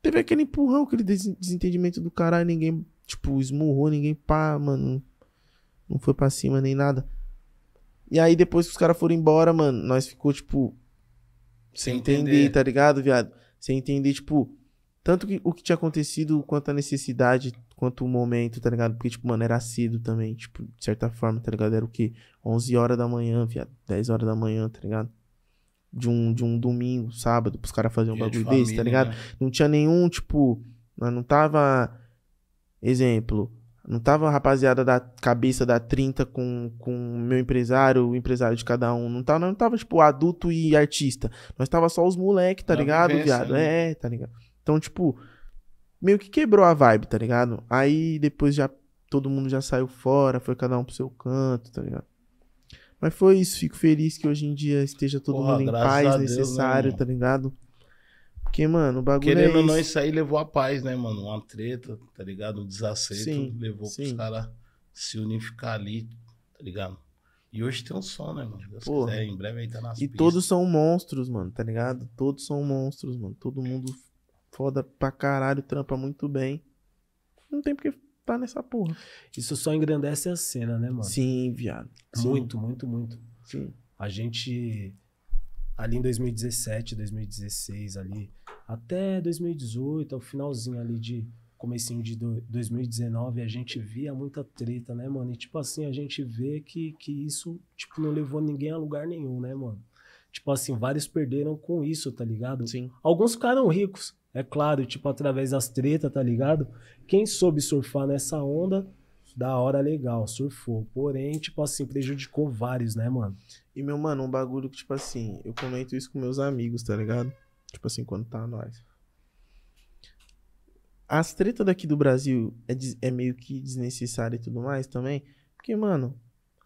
teve aquele empurrão, aquele desentendimento do caralho, ninguém, tipo, esmurrou, ninguém, pá, mano, não foi pra cima nem nada. E aí depois que os caras foram embora, mano, nós ficou, tipo, sem, sem entender. entender, tá ligado, viado? Sem entender, tipo, tanto que, o que tinha acontecido, quanto a necessidade, quanto o momento, tá ligado? Porque, tipo, mano, era cedo também, tipo, de certa forma, tá ligado? Era o quê? 11 horas da manhã, viado. 10 horas da manhã, tá ligado? De um, de um domingo, sábado, pros caras fazerem um Dia bagulho de família, desse, tá ligado? Né? Não tinha nenhum, tipo, não tava. Exemplo, não tava a rapaziada da cabeça da 30 com, com meu empresário, o empresário de cada um. Não tava, não tava tipo, adulto e artista. Nós tava só os moleque, tá ligado, viado? Né? É, tá ligado? Então, tipo, meio que quebrou a vibe, tá ligado? Aí depois já todo mundo já saiu fora, foi cada um pro seu canto, tá ligado? Mas foi isso, fico feliz que hoje em dia esteja todo Porra, mundo em paz Deus, né, necessário, né, tá ligado? Porque, mano, o bagulho Querendo é ou não, isso aí levou a paz, né, mano? Uma treta, tá ligado? Um desaceito sim, levou sim. pros caras se unificar ali, tá ligado? E hoje tem um som, né, mano? Deus quiser, em breve aí tá nas E pistas. todos são monstros, mano, tá ligado? Todos são monstros, mano. Todo mundo foda pra caralho, trampa muito bem. Não tem porque tá nessa porra. Isso só engrandece a cena, né, mano? Sim, viado. Sim. Muito, muito, muito. Sim. A gente ali em 2017, 2016 ali, até 2018, ao finalzinho ali de comecinho de 2019, a gente via muita treta, né, mano? E tipo assim, a gente vê que que isso tipo não levou ninguém a lugar nenhum, né, mano? Tipo assim, vários perderam com isso, tá ligado? Sim. Alguns ficaram ricos, é claro, tipo, através das tretas, tá ligado? Quem soube surfar nessa onda, da hora legal, surfou. Porém, tipo assim, prejudicou vários, né, mano? E, meu mano, um bagulho que, tipo assim, eu comento isso com meus amigos, tá ligado? Tipo assim, quando tá nós. As tretas daqui do Brasil é, é meio que desnecessária e tudo mais também. Porque, mano,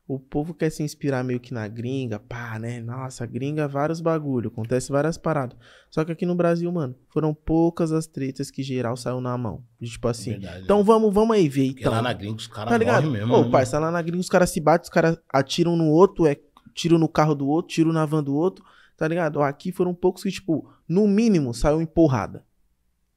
o povo quer se inspirar meio que na gringa, pá, né? Nossa, gringa, é vários bagulho, acontece várias paradas. Só que aqui no Brasil, mano, foram poucas as tretas que geral saiu na mão. Tipo assim, Verdade, então é. vamos, vamos aí ver. então. lá na gringa os caras tá ligado? mesmo. Pô, né? parça, lá na gringa os caras se batem, os caras atiram no outro, é tiro no carro do outro, tiro na van do outro, tá ligado? Aqui foram poucos que, tipo, no mínimo saiu empurrada.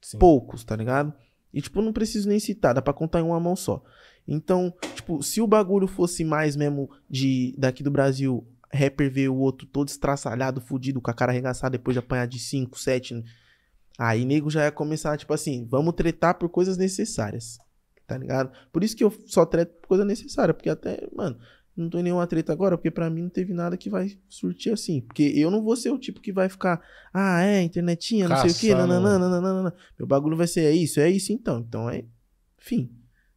Sim. Poucos, tá ligado? E, tipo, não preciso nem citar, dá pra contar em uma mão só. Então, tipo, se o bagulho fosse mais mesmo de daqui do Brasil, rapper ver o outro todo estraçalhado, fudido, com a cara arregaçada depois de apanhar de 5, 7. Aí nego já ia começar, tipo assim, vamos tretar por coisas necessárias. Tá ligado? Por isso que eu só treto por coisa necessária, porque até, mano, não tô em nenhuma treta agora, porque para mim não teve nada que vai surtir assim. Porque eu não vou ser o tipo que vai ficar, ah, é, internetinha, não Caçando. sei o quê, nananana. Meu bagulho vai ser, é isso, é isso então. Então é. Fim.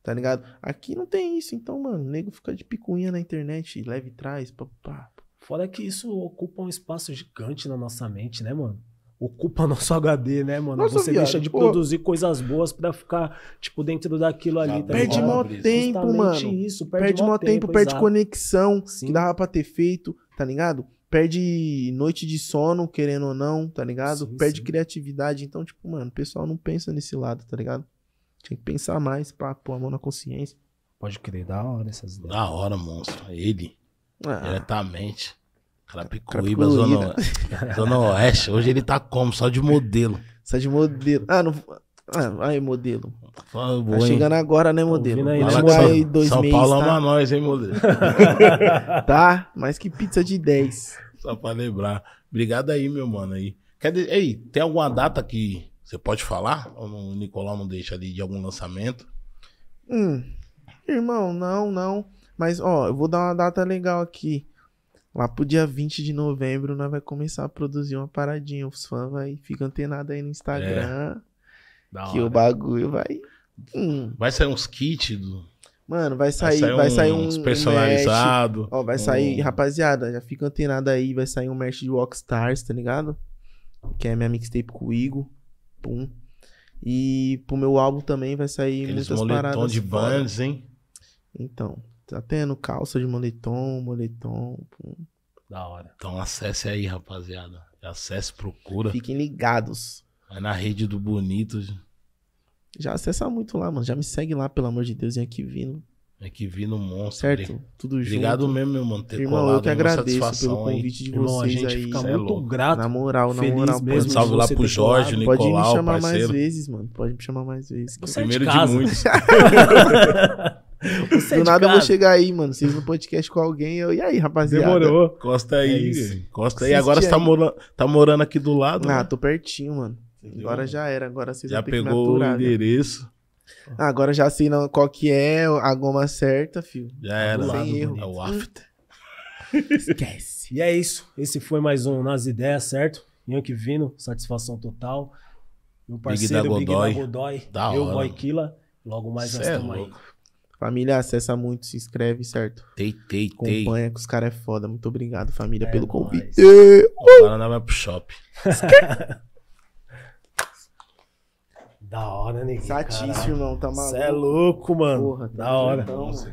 Tá ligado? Aqui não tem isso. Então, mano, o nego fica de picuinha na internet, leve e traz, papá. Fora que isso ocupa um espaço gigante na nossa mente, né, mano? Ocupa nosso HD, né, mano? Nossa, Você viado, deixa de pô. produzir coisas boas pra ficar, tipo, dentro daquilo ali. tá perde mó tempo, Justamente mano. Isso, perde, perde mó tempo, tempo perde conexão Sim. que dava pra ter feito, tá ligado? perde noite de sono, querendo ou não, tá ligado? Sim, perde sim. criatividade. Então, tipo, mano, o pessoal não pensa nesse lado, tá ligado? Tinha que pensar mais pra pôr a mão na consciência. Pode crer, da hora essas ideias. Da hora, monstro. Ele. Ah. Diretamente. Carapicuíba, Zona, Zona Oeste. Hoje ele tá como? Só de modelo. Só de modelo. Ah, não. Ah, aí, modelo. tá chegando agora, né, modelo? Aí, né? Aí, dois São meses, Paulo tá? ama nós, hein, modelo? tá, mas que pizza de 10. Só pra lembrar. Obrigado aí, meu mano. Aí. Quer dizer, aí, tem alguma data que você pode falar? O Nicolau não deixa ali de algum lançamento? Hum, irmão, não, não. Mas, ó, eu vou dar uma data legal aqui. Lá pro dia 20 de novembro, nós vai começar a produzir uma paradinha. Os fãs vai ficar antenados aí no Instagram. É. Que o bagulho vai. Hum. Vai sair uns kits do. Mano, vai sair, vai sair, um, vai sair um, uns personalizado. Um ó, vai sair, um... rapaziada, já fica antenado aí, vai sair um merch de Rockstars, tá ligado? Que é minha mixtape com o Igor. Pum. E pro meu álbum também vai sair Aqueles muitas paradas. de bands, hein? Então, tá tendo calça de moletom, moletom. Pum. Da hora. Então acesse aí, rapaziada. Acesse, procura. Fiquem ligados. Vai na rede do Bonito. Já acessa muito lá, mano. Já me segue lá, pelo amor de Deus, em aqui vindo. É que vi no monstro. Certo, tudo Obrigado junto. mesmo, meu mano, ter Irmão, colado. eu que agradeço pelo convite de Irmão, vocês a gente aí. fica é muito grato. Na moral, na moral. Mesmo salve lá pro Jorge, Nicolau, Pode me chamar parceiro. mais vezes, mano. Pode me chamar mais vezes. Você é Primeiro de, de muitos. Você é Do é nada eu vou chegar aí, mano. Vocês no podcast com alguém, eu... E aí, rapaziada? Demorou. Costa é aí, é costa aí. Agora você tá morando, tá morando aqui do lado. Ah, né? tô pertinho, mano. Entendeu? Agora já era. Agora vocês já vão ter pegou o né? endereço. Ah, agora já sei não, qual que é a goma certa, filho. Já era. Sem erro. É o after. Esquece. E é isso. Esse foi mais um Nas Ideias, certo? que vindo, satisfação total. Meu parceiro Big da Godoy, Big da Godoy da eu, hora. Boy Killa. Logo mais Cê nós estamos é aí. Família, acessa muito, se inscreve, certo? Tei, tei, tei. Acompanha que os caras é foda. Muito obrigado, família, é pelo nóis. convite. Agora nós vamos pro shopping. Da hora, neguinho. Satíssimo, irmão. Tá é maluco. Você é louco, mano. Porra, tá da hora. Então,